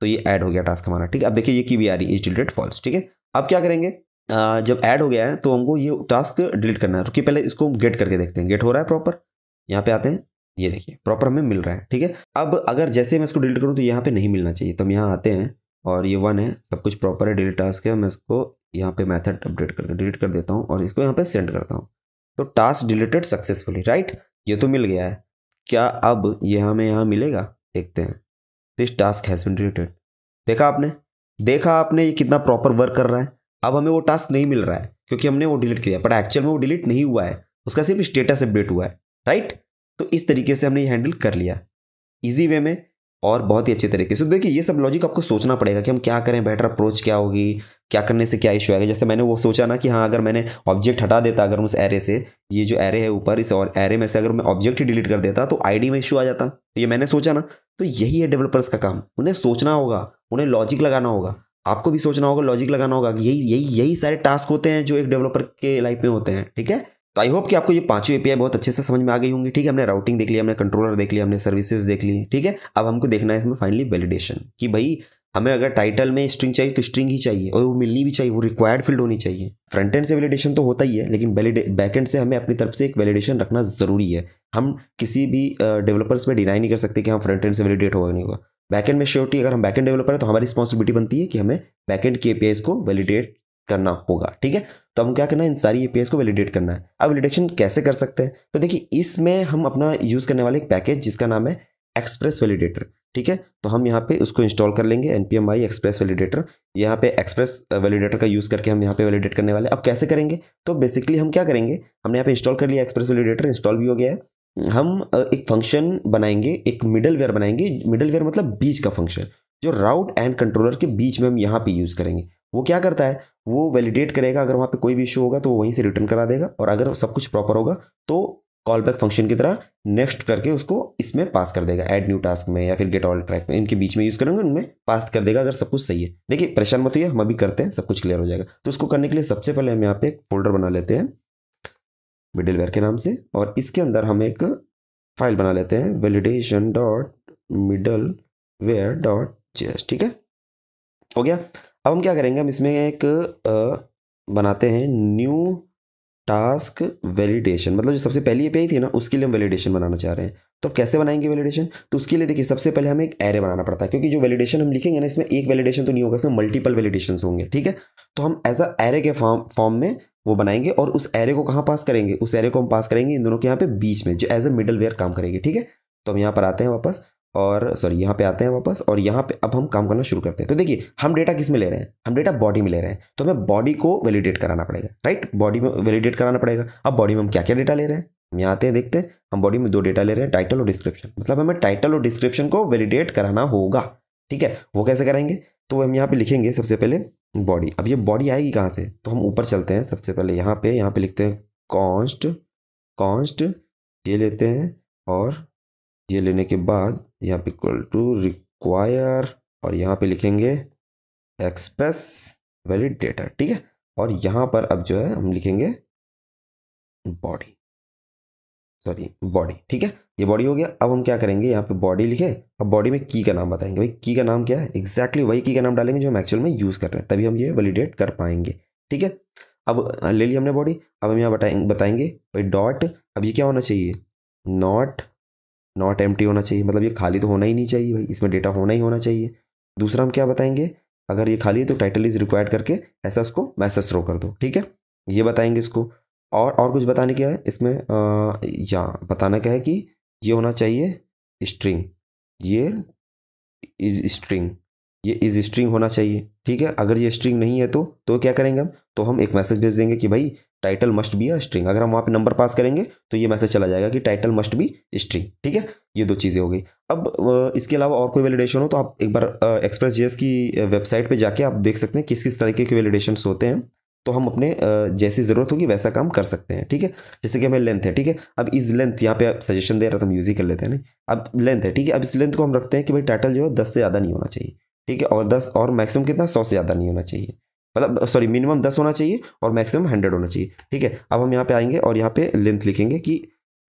तो ये ऐड हो गया टास्क हमारा ठीक है अब देखिए ये की भी आ रही इज डिलीटेड फॉल्स ठीक है अब क्या करेंगे आ, जब ऐड हो गया है तो हमको ये टास्क डिलीट करना है रुकिए पहले इसको गेट करके देखते हैं गेट हो रहा है प्रॉपर यहाँ पे आते हैं ये देखिए प्रॉपर हमें मिल रहा है ठीक है अब अगर जैसे मैं इसको डिलीट करूँ तो यहाँ पे नहीं मिलना चाहिए तो हम यहाँ आते हैं और ये वन है सब कुछ प्रॉपर है डिलीट टास्क है मैं इसको यहाँ पे मैथड अपडेट करके डिलीट कर देता हूँ और इसको यहाँ पे सेंड करता हूँ तो टास्क डिलीटेड सक्सेसफुली राइट ये तो मिल गया है क्या अब ये हमें यहाँ मिलेगा देखते हैं this task has been related देखा आपने देखा आपने ये कितना प्रॉपर वर्क कर रहा है अब हमें वो टास्क नहीं मिल रहा है क्योंकि हमने वो डिलीट किया बट एक्चुअल में वो डिलीट नहीं हुआ है उसका सिर्फ स्टेटस अपडेट हुआ है राइट तो इस तरीके से हमने ये हैंडल कर लिया इजी वे में और बहुत ही अच्छे तरीके से तो देखिए ये सब लॉजिक आपको सोचना पड़ेगा कि हम क्या करें बेटर अप्रोच क्या होगी क्या करने से क्या इशू आएगा जैसे मैंने वो सोचा ना कि हाँ अगर मैंने ऑब्जेक्ट हटा देता अगर उस एरे से ये जो एरे है ऊपर इस और एरे में से अगर मैं ऑब्जेक्ट ही डिलीट कर देता तो आईडी में इशू आ जाता तो ये मैंने सोचा ना तो यही है डेवलपर्स का काम उन्हें सोचना होगा उन्हें लॉजिक लगाना होगा आपको भी सोचना होगा लॉजिक लगाना होगा यही यही यही सारे टास्क होते हैं जो एक डेवलपर के लाइफ में होते हैं ठीक है तो आई होप कि आपको ये पांचों एपीआई बहुत अच्छे से समझ में आ गई होंगी ठीक है हमने राउटिंग देख लिया हमने कंट्रोलर देख लिया हमने सर्विसेज देख ली ठीक है अब हमको देखना है इसमें फाइनली वैलिडेशन कि भाई हमें अगर टाइटल में स्ट्रिंग चाहिए तो स्ट्रिंग ही चाहिए और वो मिलनी भी चाहिए वो रिक्वायर्ड फील्ड होनी चाहिए फ्रंट एंड से वैलिडेशन तो होता ही है लेकिन बैक एंड से हमें अपनी तरफ से एक वैलिडेशन रखना ज़रूरी है हम किसी भी डेवलपर्स में डिनाई नहीं कर सकते कि हम फ्रंट एंड से वैलिडेट होगा नहीं होगा बैकेंड में श्योरिटी अगर हम बैकेंड डेवलपर है तो हमारी रिस्पॉसिबिलिटी बनती है कि हमें बैकेंड के एपीआई को वैलिडेट करना होगा ठीक है तो हम क्या करना है इन सारी ए को वैलिडेट करना है अब वैलिडेशन कैसे कर सकते हैं तो देखिए इसमें हम अपना यूज़ करने वाले एक पैकेज जिसका नाम है एक्सप्रेस वैलिडेटर ठीक है तो हम यहाँ पे उसको इंस्टॉल कर लेंगे N P M I express validator यहाँ पे एक्सप्रेस वैलिडेटर का यूज़ करके हम यहाँ पे वैलिडेट करने वाले अब कैसे करेंगे तो बेसिकली हम क्या करेंगे हमने यहाँ पे इंस्टॉल कर लिया एक्सप्रेस वैलिडेटर इंस्टॉल भी हो गया है हम एक फंक्शन बनाएंगे एक मिडल वेयर बनाएंगे मिडल वेयर मतलब बीच का फंक्शन जो राउट एंड कंट्रोलर के बीच में हम यहाँ पे यूज़ करेंगे वो क्या करता है वो वैलिडेट करेगा अगर वहाँ पे कोई भी इशू होगा तो वो वहीं से रिटर्न करा देगा और अगर सब कुछ प्रॉपर होगा तो कॉल बैक फंक्शन की तरह नेक्स्ट करके उसको इसमें पास कर देगा एड न्यू टास्क में या फिर गेट ऑल ट्रैक में इनके बीच में यूज़ करेंगे उनमें पास कर देगा अगर सब कुछ सही है देखिए परेशान मत होइए हम अभी करते हैं सब कुछ क्लियर हो जाएगा तो उसको करने के लिए सबसे पहले हम यहाँ पे एक फोल्डर बना लेते हैं मिडिल के नाम से और इसके अंदर हम एक फाइल बना लेते हैं validation dot middleware dot ठीक है हो गया अब हम क्या करेंगे हम इसमें एक बनाते हैं न्यू टास्क वैलिडेशन मतलब जो सबसे पहली पेज थी ना उसके लिए हम वैलिडेशन बनाना चाह रहे हैं तो कैसे बनाएंगे वैलिडेशन तो उसके लिए देखिए सबसे पहले हमें एक एरे बनाना पड़ता है क्योंकि जो वैलिडेशन हम लिखेंगे ना इसमें एक वैलिडेशन तो नहीं होगा इसमें मल्टीपल वैलिडेशन होंगे ठीक है तो हम एज अ एरे के फॉर्म फॉर्म में वो बनाएंगे और उस एरे को कहाँ पास करेंगे उस एरे को हम पास करेंगे इन दोनों के यहाँ पे बीच में जो एज अ मिडल वेयर काम करेंगे ठीक है तो हम यहाँ पर आते हैं वापस और सॉरी यहाँ पे आते हैं वापस और यहाँ पे अब हम काम करना शुरू करते हैं तो देखिए हम डेटा किस में ले रहे हैं हम डेटा बॉडी में ले रहे हैं तो हमें बॉडी को वैलिडेट कराना पड़ेगा राइट बॉडी में वैलिडेट कराना पड़ेगा अब बॉडी में हम क्या क्या डेटा ले रहे हैं हम यहाँ आते हैं देखते हैं हम बॉडी में दो डेटा ले रहे हैं टाइटल और डिस्क्रिप्शन मतलब हमें टाइटल और डिस्क्रिप्शन को वैलिडेट कराना होगा ठीक है वो कैसे करेंगे तो हम यहाँ पर लिखेंगे सबसे पहले बॉडी अब ये बॉडी आएगी कहाँ से तो हम ऊपर चलते हैं सबसे पहले यहाँ पे यहाँ पर लिखते हैं कॉन्स्ट कॉन्स्ट ये लेते हैं और ये लेने के बाद यहाँ पे इक्वल टू रिक्वायर और यहाँ पे लिखेंगे एक्सप्रेस वैलिड डेटा ठीक है और यहाँ पर अब जो है हम लिखेंगे बॉडी सॉरी बॉडी ठीक है ये बॉडी हो गया अब हम क्या करेंगे यहाँ पे बॉडी लिखे अब बॉडी में की का नाम बताएंगे भाई की का नाम क्या है एग्जैक्टली exactly वही की का नाम डालेंगे जो हम एक्चुअल में यूज़ कर रहे हैं तभी हम ये वैलिडेट कर पाएंगे ठीक है अब ले ली हमने बॉडी अब हम यहाँ बताएंगे बताएंगे भाई डॉट अब ये क्या होना चाहिए नॉट नॉट एम होना चाहिए मतलब ये खाली तो होना ही नहीं चाहिए भाई इसमें डेटा होना ही होना चाहिए दूसरा हम क्या बताएंगे अगर ये खाली है तो टाइटल इज़ रिक्वायर्ड करके ऐसा उसको मैसेज थ्रो कर दो ठीक है ये बताएंगे इसको और और कुछ बताने क्या है इसमें या बताना क्या है कि ये होना चाहिए स्ट्रिंग ये इज स्ट्रिंग ये इज स्ट्रिंग होना चाहिए ठीक है अगर ये स्ट्रिंग नहीं है तो तो क्या करेंगे हम तो हम एक मैसेज भेज देंगे कि भाई टाइटल मस्ट बी या स्ट्रिंग अगर हम वहाँ पे नंबर पास करेंगे तो ये मैसेज चला जाएगा कि टाइटल मस्ट बी स्ट्रिंग ठीक है ये दो चीज़ें हो गई अब इसके अलावा और कोई वैलिडेशन हो तो आप एक बार एक्सप्रेस जी की वेबसाइट पे जाके आप देख सकते हैं किस किस तरीके के वैलिडेशन होते हैं तो हम अपने जैसी ज़रूरत होगी वैसा काम कर सकते हैं ठीक है जैसे कि हमें लेंथ है ठीक है अब इस लेंथ यहाँ पे आप सजेशन दे रहे था तो हम यूज़ ही कर लेते हैं नहीं अब लेंथ है ठीक है अब इस लेंथ को हम रखते हैं कि भाई टाइटल जो है दस से ज़्यादा नहीं होना चाहिए ठीक है और दस और मैक्सिमम कितना सौ से ज़्यादा नहीं होना चाहिए मतलब सॉरी मिनिमम दस होना चाहिए और मैक्सिमम हंड्रेड होना चाहिए ठीक है अब हम यहाँ पे आएंगे और यहाँ पे लेंथ लिखेंगे कि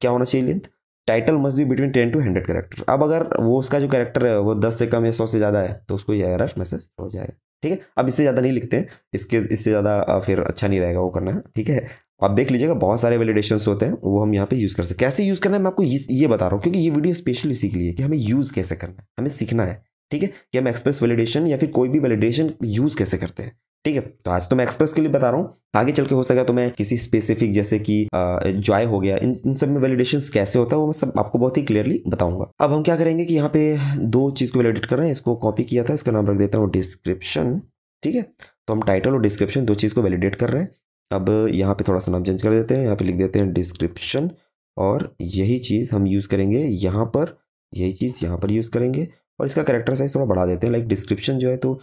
क्या होना चाहिए length title must be between ten to hundred character अब अगर वो उसका जो करेक्टर है वो दस से कम या सौ से ज़्यादा है तो उसको ये एरर मैसेज हो जाएगा ठीक है अब इससे ज़्यादा नहीं लिखते हैं इसके इससे ज़्यादा फिर अच्छा नहीं रहेगा वो करना है ठीक है आप देख लीजिएगा बहुत सारे वैलिडेशन होते हैं वो हम यहाँ पे यूज़ कर सकते हैं कैसे यूज़ करना है मैं आपको ये बता रहा हूँ क्योंकि ये वीडियो स्पेशली इसी के लिए कि हमें यूज़ कैसे करना है हमें सीखना है ठीक है कि हम एक्सप्रेस वैलिडेशन या फिर कोई भी वैलिडेशन यूज़ कैसे करते हैं ठीक है तो आज तो मैं एक्सप्रेस के लिए बता रहा हूँ आगे चल के हो सकेगा तो मैं किसी स्पेसिफिक जैसे कि जॉय हो गया इन इन सब में वैलिडेशन कैसे होता है वो मैं सब आपको बहुत ही क्लियरली बताऊंगा अब हम क्या करेंगे कि यहाँ पे दो चीज़ को वैलिडेट कर रहे हैं इसको कॉपी किया था इसका नाम रख देता हूँ डिस्क्रिप्शन ठीक है तो हम टाइटल और डिस्क्रिप्शन दो चीज़ को वैलिडेट कर रहे हैं अब यहाँ पे थोड़ा सा नाम चेंज कर देते हैं यहाँ पे लिख देते हैं डिस्क्रिप्शन और यही चीज़ हम यूज़ करेंगे यहाँ पर यही चीज़ यहाँ पर यूज़ करेंगे और इसका करेक्टर साइज थोड़ा बढ़ा देते हैं लाइक डिस्क्रिप्शन जो है तो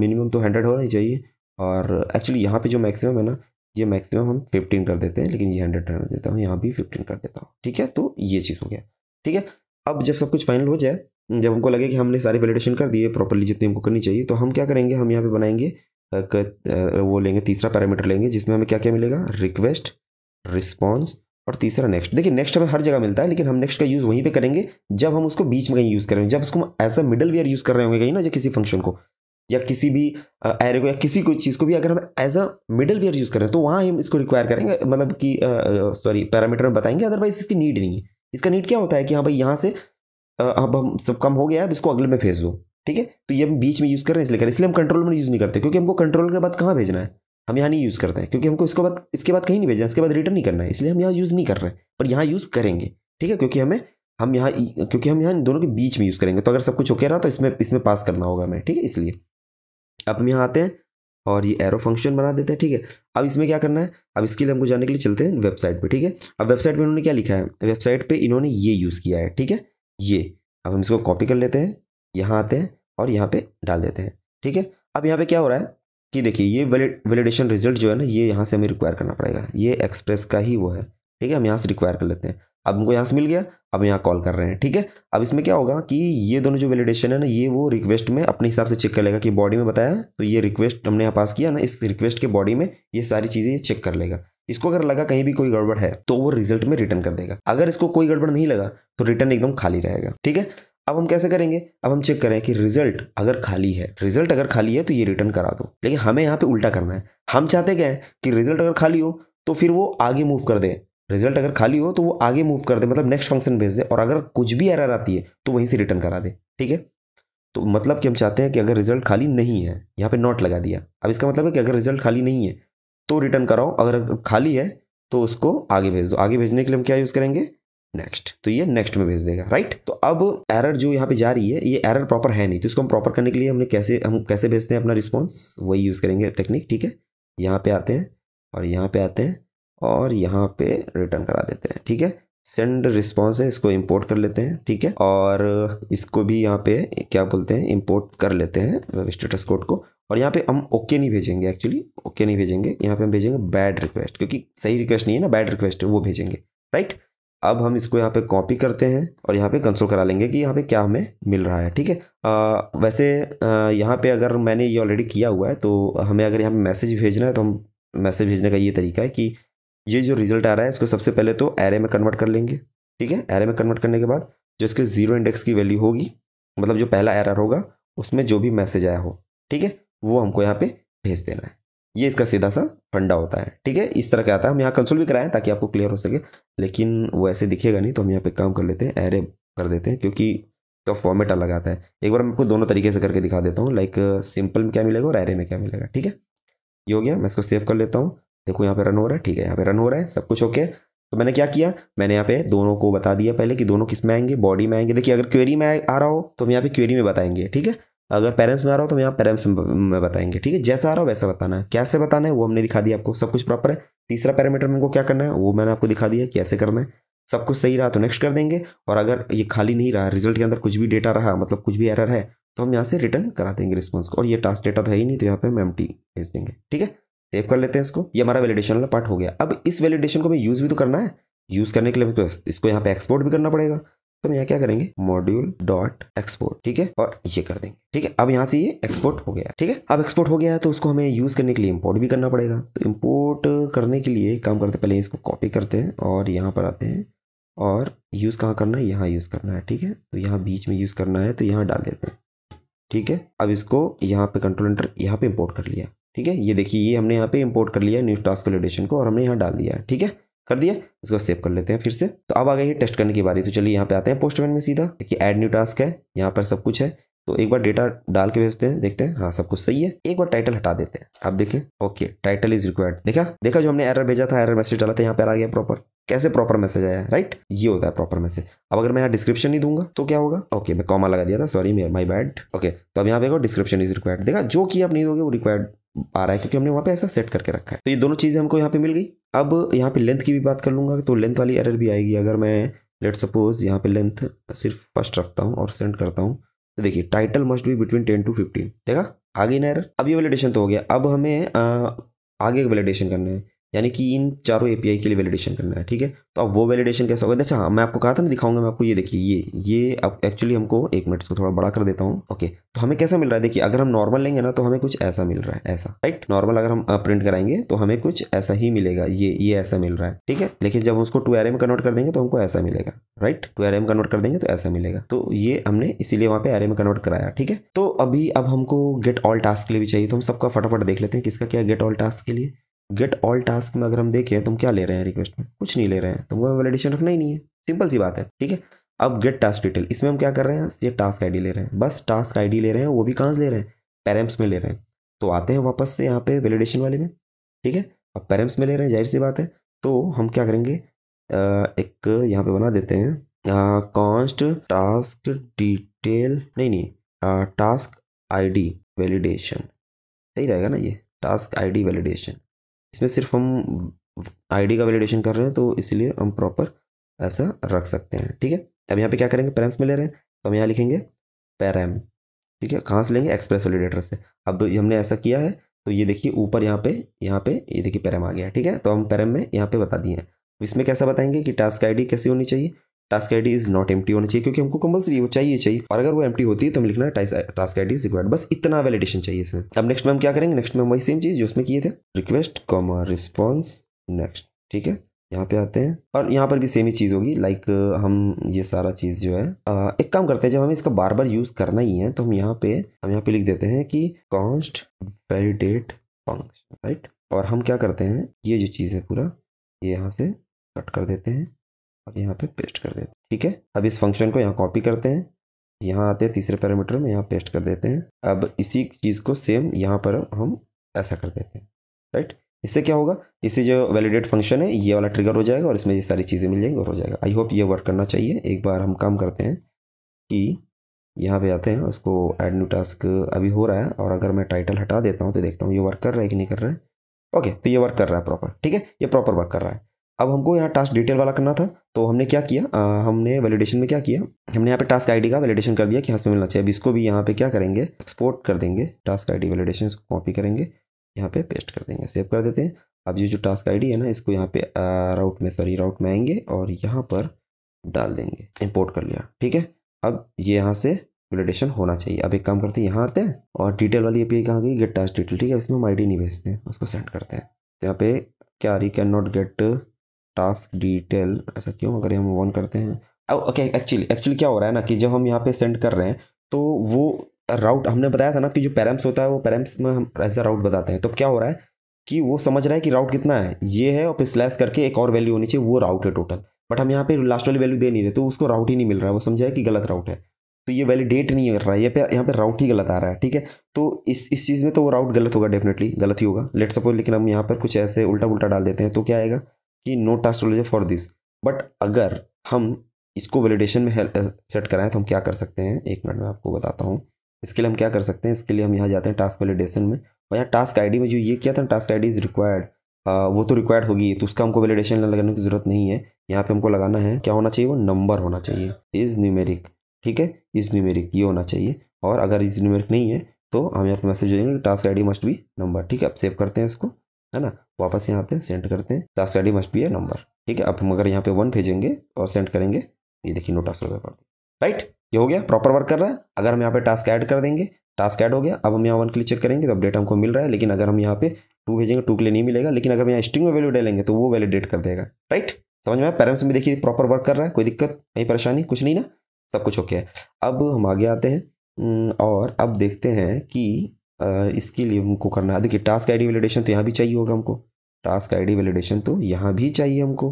मिनिमम तो हंड्रेड होना ही चाहिए और एक्चुअली यहाँ पे जो मैक्सिमम है ना ये मैक्सिमम हम फिफ्टीन कर देते हैं लेकिन ये हंड्रेड रहने देता हूँ यहाँ भी फिफ्टीन कर देता हूँ ठीक है तो ये चीज़ हो गया ठीक है अब जब सब कुछ फाइनल हो जाए जब हमको लगे कि हमने सारी वैलिडेशन कर दिए प्रॉपरली जितनी हमको करनी चाहिए तो हम क्या करेंगे हम यहाँ पर बनाएंगे वो लेंगे तीसरा पैरामीटर लेंगे जिसमें हमें क्या क्या मिलेगा रिक्वेस्ट रिस्पॉन्स और तीसरा नेक्स्ट देखिए नेक्स्ट हमें हर जगह मिलता है लेकिन हम नेक्स्ट का यूज़ वहीं पे करेंगे जब हम उसको बीच में कहीं यूज़ करेंगे जब उसको हम as a middleware use कर रहे होंगे कहीं ना जब किसी फंक्शन को या किसी भी एरे को या किसी को चीज़ को भी अगर हम as a middleware use करें तो वहाँ हम इसको रिक्वायर करेंगे मतलब कि सॉरी पैरामीटर में बताएंगे अदरवाइज इसकी नीड नहीं है इसका नीड क्या होता है कि हाँ भाई यहाँ से अब हम सब कम हो गया अब इसको अगले में भेज दो ठीक है तो ये हम बीच में यूज़ कर रहे हैं इसलिए कर इसलिए हम कंट्रोल में यूज़ नहीं करते क्योंकि हमको कंट्रोल के बाद कहाँ भेजना है हम यहाँ नहीं यूज़ करते हैं क्योंकि हमको इसके बाद इसके बाद कहीं नहीं भेजना इसके बाद रिटर्न नहीं करना है इसलिए हम यहाँ यूज़ नहीं कर रहे हैं पर यहाँ यूज़ करेंगे ठीक है क्योंकि हमें हम यहाँ क्योंकि हम यहाँ दोनों के बीच में यूज़ करेंगे तो अगर सब कुछ ओके रहा तो इसमें इसमें पास करना होगा हमें ठीक है इसलिए अब हम यहाँ आते हैं और ये एरो फंक्शन बना देते हैं ठीक है अब इसमें क्या करना है अब इसके लिए हमको जाने के लिए चलते हैं वेबसाइट पे ठीक है अब वेबसाइट पे इन्होंने क्या लिखा है वेबसाइट पे इन्होंने ये यूज़ किया है ठीक है ये अब हम इसको कॉपी कर लेते हैं यहाँ आते हैं और यहाँ पे डाल देते हैं ठीक है अब यहाँ पर क्या हो रहा है कि देखिए ये वैलिडेशन रिजल्ट जो है ना ये यहाँ से हमें रिक्वायर करना पड़ेगा ये एक्सप्रेस का ही वो है ठीक है हम यहाँ से रिक्वायर कर लेते हैं अब हमको यहाँ से मिल गया अब यहाँ कॉल कर रहे हैं ठीक है अब इसमें क्या होगा कि ये दोनों जो वैलिडेशन है ना ये वो रिक्वेस्ट में अपने हिसाब से चेक कर लेगा कि बॉडी में बताया तो ये रिक्वेस्ट हमने यहाँ पास किया ना इस रिक्वेस्ट के बॉडी में ये सारी चीज़ें चेक कर लेगा इसको अगर लगा कहीं भी कोई गड़बड़ है तो वो रिजल्ट में रिटर्न कर देगा अगर इसको कोई गड़बड़ नहीं लगा तो रिटर्न एकदम खाली रहेगा ठीक है अब हम कैसे करेंगे अब हम चेक करें कि रिजल्ट अगर खाली है रिजल्ट अगर खाली है तो ये रिटर्न करा दो लेकिन हमें यहाँ पे उल्टा करना है हम चाहते क्या है कि रिजल्ट अगर खाली हो तो फिर वो आगे मूव कर दे रिजल्ट अगर खाली हो तो वो आगे मूव कर दे मतलब नेक्स्ट फंक्शन भेज दे और अगर कुछ भी एरर आती है तो वहीं से रिटर्न करा दे ठीक है तो मतलब कि हम चाहते हैं कि अगर रिजल्ट खाली नहीं है यहाँ पे नॉट लगा दिया अब इसका मतलब है कि अगर रिजल्ट खाली नहीं है तो रिटर्न कराओ अगर खाली है तो उसको आगे भेज दो आगे भेजने के लिए हम क्या यूज़ करेंगे नेक्स्ट तो ये नेक्स्ट में भेज देगा राइट तो अब एरर जो यहाँ पे जा रही है ये एरर प्रॉपर है नहीं तो इसको हम प्रॉपर करने के लिए हमने कैसे हम कैसे भेजते हैं अपना रिस्पॉन्स वही यूज़ करेंगे टेक्निक ठीक है यहाँ पे आते हैं और यहाँ पे आते हैं और यहाँ पे रिटर्न करा देते हैं ठीक है सेंड रिस्पॉन्स है इसको इम्पोर्ट कर लेते हैं ठीक है और इसको भी यहाँ पे क्या बोलते हैं इम्पोर्ट कर लेते हैं स्टेटस कोड को और यहाँ पे हम ओके नहीं भेजेंगे एक्चुअली ओके नहीं भेजेंगे यहाँ पे हम भेजेंगे बैड रिक्वेस्ट क्योंकि सही रिक्वेस्ट नहीं है ना बैड रिक्वेस्ट है वो भेजेंगे राइट अब हम इसको यहाँ पे कॉपी करते हैं और यहाँ पे कंसोल करा लेंगे कि यहाँ पे क्या हमें मिल रहा है ठीक है वैसे यहाँ पे अगर मैंने ये ऑलरेडी किया हुआ है तो हमें अगर यहाँ पे मैसेज भेजना है तो हम मैसेज भेजने का ये तरीका है कि ये जो रिजल्ट आ रहा है इसको सबसे पहले तो एरे में कन्वर्ट कर लेंगे ठीक है एरे में कन्वर्ट करने के बाद जो इसके जीरो इंडेक्स की वैल्यू होगी मतलब जो पहला एरर होगा उसमें जो भी मैसेज आया हो ठीक है वो हमको यहाँ पे भेज देना है ये इसका सीधा सा फंडा होता है ठीक है इस तरह का आता है हम यहाँ कंसोल भी कराएं ताकि आपको क्लियर हो सके लेकिन वो ऐसे दिखेगा नहीं तो हम यहाँ पे काम कर लेते हैं एरे कर देते हैं क्योंकि तो फॉर्मेट अलग आता है एक बार मैं आपको दोनों तरीके से करके दिखा देता हूँ लाइक सिंपल में क्या मिलेगा और एरे में क्या मिलेगा ठीक है ये हो गया मैं इसको सेव कर लेता हूँ देखो यहाँ पे रन हो रहा है ठीक है यहाँ पे रन हो रहा है सब कुछ ओके तो मैंने क्या किया मैंने यहाँ पे दोनों को बता दिया पहले कि दोनों किस में आएंगे बॉडी में आएंगे देखिए अगर क्वेरी में आ रहा हो तो हम यहाँ पे क्वेरी में बताएंगे ठीक है अगर पेरेंट्स में आ रहा हो तो हम यहाँ पेरेंट्स में बताएंगे ठीक है जैसा आ रहा हो वैसा बताना है कैसे बताना है वो हमने दिखा दिया आपको सब कुछ प्रॉपर है तीसरा पैरामीटर हमको क्या करना है वो मैंने आपको दिखा दिया कैसे करना है सब कुछ सही रहा तो नेक्स्ट कर देंगे और अगर ये खाली नहीं रहा रिजल्ट के अंदर कुछ भी डेटा रहा मतलब कुछ भी एरर है तो हम यहाँ से रिटर्न करा देंगे रिस्पॉन्स को और ये टास्क डेटा तो है ही नहीं तो यहाँ पे हम एम भेज देंगे ठीक है सेव कर लेते हैं इसको ये हमारा वैलिडेशन वाला पार्ट हो गया अब इस वैलिडेशन को हमें यूज़ भी तो करना है यूज़ करने के लिए इसको यहाँ पे एक्सपोर्ट भी करना पड़ेगा तो हम यहाँ क्या करेंगे मॉड्यूल डॉट एक्सपोर्ट ठीक है और ये कर देंगे ठीक है अब यहाँ से ये एक्सपोर्ट हो गया ठीक है अब एक्सपोर्ट हो गया है तो उसको हमें यूज़ करने के लिए इम्पोर्ट भी करना पड़ेगा तो इम्पोर्ट करने के लिए काम करते पहले इसको कॉपी करते हैं और यहाँ पर आते हैं और यूज़ कहाँ करना है यहाँ यूज़ करना है ठीक है तो यहाँ बीच में यूज़ करना है तो यहाँ डाल देते हैं ठीक है अब इसको यहाँ पे कंट्रोल एंटर यहाँ पे इम्पोर्ट कर लिया ठीक है ये देखिए ये हमने यहाँ पे इंपोर्ट कर लिया न्यू टास्क वैलिडेशन को और हमने यहाँ डाल दिया ठीक है कर दिया इसको सेव कर लेते हैं फिर से तो अब आ गई है टेस्ट करने की बारी तो चलिए यहाँ पे आते हैं पोस्टमैन में सीधा देखिए ऐड न्यू टास्क है यहाँ पर सब कुछ है तो एक बार डेटा डाल के भेजते हैं देखते हैं हाँ सब कुछ सही है एक बार टाइटल हटा देते हैं आप देखें ओके टाइटल इज रिक्वायर्ड देखा देखा जो हमने एरर भेजा था एरर मैसेज डाला था यहाँ पर आ गया प्रॉपर कैसे प्रॉपर मैसेज आया राइट ये होता है प्रॉपर मैसेज अब अगर मैं यहाँ डिस्क्रिप्शन नहीं दूंगा तो क्या होगा ओके मैं कॉमा लगा दिया था सॉरी माई बैड ओके तो अब यहाँ पे डिस्क्रिप्शन इज रिक्वायर्ड देखा जो कि आप नहीं दोगे वो रिक्वायर्ड आ रहा है क्योंकि हमने वहाँ पे ऐसा सेट करके रखा है तो ये दोनों चीज़ें हमको यहाँ पे मिल गई अब यहाँ पे लेंथ की भी बात कर लूँगा तो लेंथ वाली एरर भी आएगी अगर मैं लेट सपोज यहाँ पे लेंथ सिर्फ फर्स्ट रखता हूँ और सेंड करता हूँ तो देखिए title must be between ten to fifteen देखा आगे इन एरर अब ये वैलिडेशन तो हो गया अब हमें आ, आगे वैलिडेशन करना है यानी कि इन चारों एपीआई के लिए वैलिडेशन करना है ठीक है तो अब वो वैलिडेशन कैसे होगा अच्छा हाँ मैं आपको कहा था ना दिखाऊंगा मैं आपको ये देखिए ये ये अब एक्चुअली हमको एक मिनट को थोड़ा बड़ा कर देता हूँ ओके तो हमें कैसा मिल रहा है देखिए अगर हम नॉर्मल लेंगे ना तो हमें कुछ ऐसा मिल रहा है ऐसा राइट नॉर्मल अगर हम प्रिंट कराएंगे तो हमें कुछ ऐसा ही मिलेगा ये ये ऐसा मिल रहा है ठीक है लेकिन जब उसको टू आर एम कन्वर्ट कर देंगे तो हमको ऐसा मिलेगा राइट टू में कन्वर्ट कर देंगे तो ऐसा मिलेगा तो ये हमने इसीलिए वहाँ पे आर एम कन्वर्ट कराया ठीक है तो अभी अब हमको गेट ऑल टास्क के लिए भी चाहिए तो हम सबका फटाफट देख लेते हैं किसका क्या गेट ऑल टास्क के लिए गेट ऑल टास्क में अगर हम देखें तो हम क्या ले रहे हैं रिक्वेस्ट में कुछ नहीं ले रहे हैं तो हमें वैलिडेशन रखना ही नहीं है सिंपल सी बात है ठीक है अब गेट टास्क डिटेल इसमें हम क्या कर रहे हैं ये टास्क आईडी ले रहे हैं बस टास्क आईडी ले रहे हैं वो भी कहाँ से ले रहे हैं पेरेंट्स में ले रहे हैं तो आते हैं वापस से यहाँ पे वैलिडेशन वाले में ठीक है अब पेरेंट्स में ले रहे हैं जाहिर सी बात है तो हम क्या करेंगे एक यहाँ पे बना देते हैं कॉन्स्ट टास्क डिटेल नहीं नहीं टास्क आईडी वैलिडेशन सही रहेगा ना ये टास्क आईडी वैलिडेशन इसमें सिर्फ हम आईडी का वैलिडेशन कर रहे हैं तो इसलिए हम प्रॉपर ऐसा रख सकते हैं ठीक है अब यहाँ पे क्या करेंगे पैरम्स में ले रहे हैं तो हम यहाँ लिखेंगे पैरम ठीक है कहाँ से लेंगे एक्सप्रेस वैलिडेटर से अब हमने ऐसा किया है तो ये देखिए ऊपर यहाँ पे यहाँ पे ये देखिए पैरम आ गया ठीक है तो हम पैरम में यहाँ पे बता दिए हैं इसमें कैसा बताएंगे कि टास्क आईडी कैसी होनी चाहिए task I ID is not एम होना चाहिए क्योंकि हमको कंपलसरी वो चाहिए चाहिए और अगर वो एम होती है तो हम लिखना task I ID is required बस इतना वैलिडेशन चाहिए इसमें अब नेक्स्ट में हम क्या करेंगे नेक्स्ट में हम वही सेम चीज़ जो उसमें किए थे रिक्वेस्ट कॉमा रिस्पॉन्स नेक्स्ट ठीक है यहाँ पे आते हैं और यहाँ पर भी सेम ही चीज़ होगी लाइक हम ये सारा चीज़ जो है आ, एक काम करते हैं जब हमें इसका बार बार यूज़ करना ही है तो हम यहाँ पे हम यहाँ पे लिख देते हैं कि कॉन्स्ट वैलिडेट फंक्शन राइट और हम क्या करते हैं ये जो चीज़ है पूरा ये यहाँ से कट कर देते हैं और यहाँ पे पेस्ट कर देते हैं ठीक है अब इस फंक्शन को यहाँ कॉपी करते हैं यहाँ आते हैं तीसरे पैरामीटर में यहाँ पेस्ट कर देते हैं अब इसी चीज़ को सेम यहाँ पर हम ऐसा कर देते हैं राइट इससे क्या होगा इससे जो वैलिडेट फंक्शन है ये वाला ट्रिगर हो जाएगा और इसमें ये सारी चीज़ें मिल जाएंगी और हो जाएगा आई होप ये वर्क करना चाहिए एक बार हम काम करते हैं कि यहाँ पे आते हैं उसको एड न्यू टास्क अभी हो रहा है और अगर मैं टाइटल हटा देता हूँ तो देखता हूँ ये वर्क कर रहा है कि नहीं कर रहा है ओके तो ये वर्क कर रहा है प्रॉपर ठीक है ये प्रॉपर वर्क कर रहा है अब हमको यहाँ टास्क डिटेल वाला करना था तो हमने क्या किया आ, हमने वैलिडेशन में क्या किया हमने यहाँ पे टास्क आईडी का वैलिडेशन कर दिया कि हाँ से मिलना चाहिए अब इसको भी यहाँ पे क्या करेंगे एक्सपोर्ट कर देंगे टास्क आई डी वैलिडेशन कॉपी करेंगे यहाँ पे पेस्ट कर देंगे सेव कर देते हैं अब ये जो टास्क डी है ना इसको यहाँ पे राउट में सॉरी राउट में आएंगे और यहाँ पर डाल देंगे इम्पोर्ट कर लिया ठीक है अब ये यहाँ से वैलिडेशन होना चाहिए अब एक काम करते हैं यहाँ आते हैं और डिटेल वाली ए कहाँ गई गेट टास्क डिटेल ठीक है इसमें हम आई नहीं भेजते हैं उसको सेंड करते हैं तो यहाँ पे क्या आ रही can not get task detail ऐसा क्यों अगर हम ऑन करते हैं ओके एक्चुअली एक्चुअली क्या हो रहा है ना कि जब हम यहाँ पे सेंड कर रहे हैं तो वो राउट हमने बताया था ना कि जो पैरम्स होता है वो पैरम्स में हम एज अ राउट बताते हैं तो क्या हो रहा है कि वो समझ रहा है कि राउट कितना है ये है और फिर स्लैश करके एक और वैल्यू होनी चाहिए वो राउट है टोटल बट हम यहाँ पे लास्ट वाली वैल्यू दे नहीं देते तो उसको राउट ही नहीं मिल रहा है वो समझा है कि गलत राउट है तो ये वैलिडेट नहीं कर रहा है ये पे यहाँ पे राउट ही गलत आ रहा है ठीक है तो इस इस चीज़ में तो वो राउट गलत होगा डेफिनेटली गलत ही होगा लेट सपोज लेकिन हम यहाँ पर कुछ ऐसे उल्टा उल्टा डाल देते हैं तो क्या आएगा कि no task soldier for this but अगर हम इसको वैलिडेशन में सेट कराएं तो हम क्या कर सकते हैं एक मिनट में आपको बताता हूँ इसके लिए हम क्या कर सकते हैं इसके लिए हम यहाँ जाते हैं टास्क वैलिडेशन में और यहाँ टास्क आईडी में जो ये किया था टास्क आईडी इज़ रिक्वायर्ड वो तो रिक्वायर्ड होगी तो उसका हमको वैलिडेशन लगाने की ज़रूरत नहीं है यहाँ पे हमको लगाना है क्या होना चाहिए वो नंबर होना चाहिए इज़ न्यूमेरिक ठीक है इज़ न्यूमेरिक ये होना चाहिए और अगर इज़ न्यूमेरिक नहीं है तो हम यहाँ पर मैसेज देंगे task I must be number ठीक है आप सेव करते हैं इसको है ना वापस यहाँ पे सेंड करते हैं task I must be a number ठीक है अब हम अगर यहाँ पे वन भेजेंगे और सेंड करेंगे ये देखिए नो टास्क पेपर राइट ये हो गया प्रॉपर वर्क कर रहा है अगर हम यहाँ पे टास्क ऐड कर देंगे टास्क ऐड हो गया अब हम यहाँ वन के लिए चेक करेंगे तो अपडेट हमको मिल रहा है लेकिन अगर हम यहाँ पे टू भेजेंगे टू के लिए नहीं मिलेगा लेकिन अगर हम यहाँ स्ट्रिंग में वैल्यू डालेंगे तो वो वैलिडेट कर देगा राइट समझ में पेरेंट्स में देखिए प्रॉपर वर्क कर रहा है कोई दिक्कत कहीं परेशानी कुछ नहीं ना सब कुछ ओके है अब हम आगे आते हैं हम्म, और अब देखते हैं कि इसके लिए हमको करना है देखिए टास्क आईडी वैलिडेशन तो यहाँ भी चाहिए होगा हमको टास्क आईडी वैलिडेशन तो यहाँ भी चाहिए हमको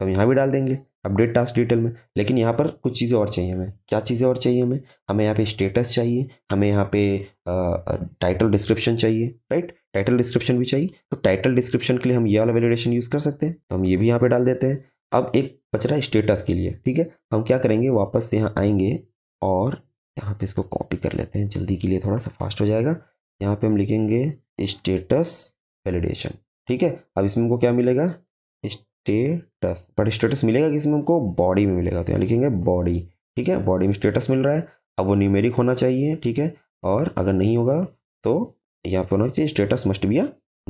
तो हम यहाँ भी डाल देंगे अपडेट टास्क डिटेल में लेकिन यहाँ पर कुछ चीज़ें और चाहिए हमें क्या चीज़ें और चाहिए हमें हमें यहाँ पे स्टेटस चाहिए हमें यहाँ पे टाइटल डिस्क्रिप्शन चाहिए राइट टाइटल डिस्क्रिप्शन भी चाहिए तो टाइटल डिस्क्रिप्शन के लिए हम ये वाला वैलिडेशन यूज़ कर सकते हैं तो हम ये भी यहाँ पर डाल देते हैं अब एक बच रहा है स्टेटस के लिए ठीक है तो हम क्या करेंगे वापस से यहाँ आएंगे और यहाँ पे इसको कॉपी कर लेते हैं जल्दी के लिए थोड़ा सा फास्ट हो जाएगा यहाँ पे हम लिखेंगे स्टेटस वैलिडेशन ठीक है अब इसमें हमको क्या मिलेगा स्टेटस बट स्टेटस मिलेगा कि इसमें हमको बॉडी में मिलेगा तो यहाँ लिखेंगे बॉडी ठीक है बॉडी में स्टेटस मिल रहा है अब वो न्यूमेरिक होना चाहिए ठीक है और अगर नहीं होगा तो यहाँ पे होना चाहिए status must be a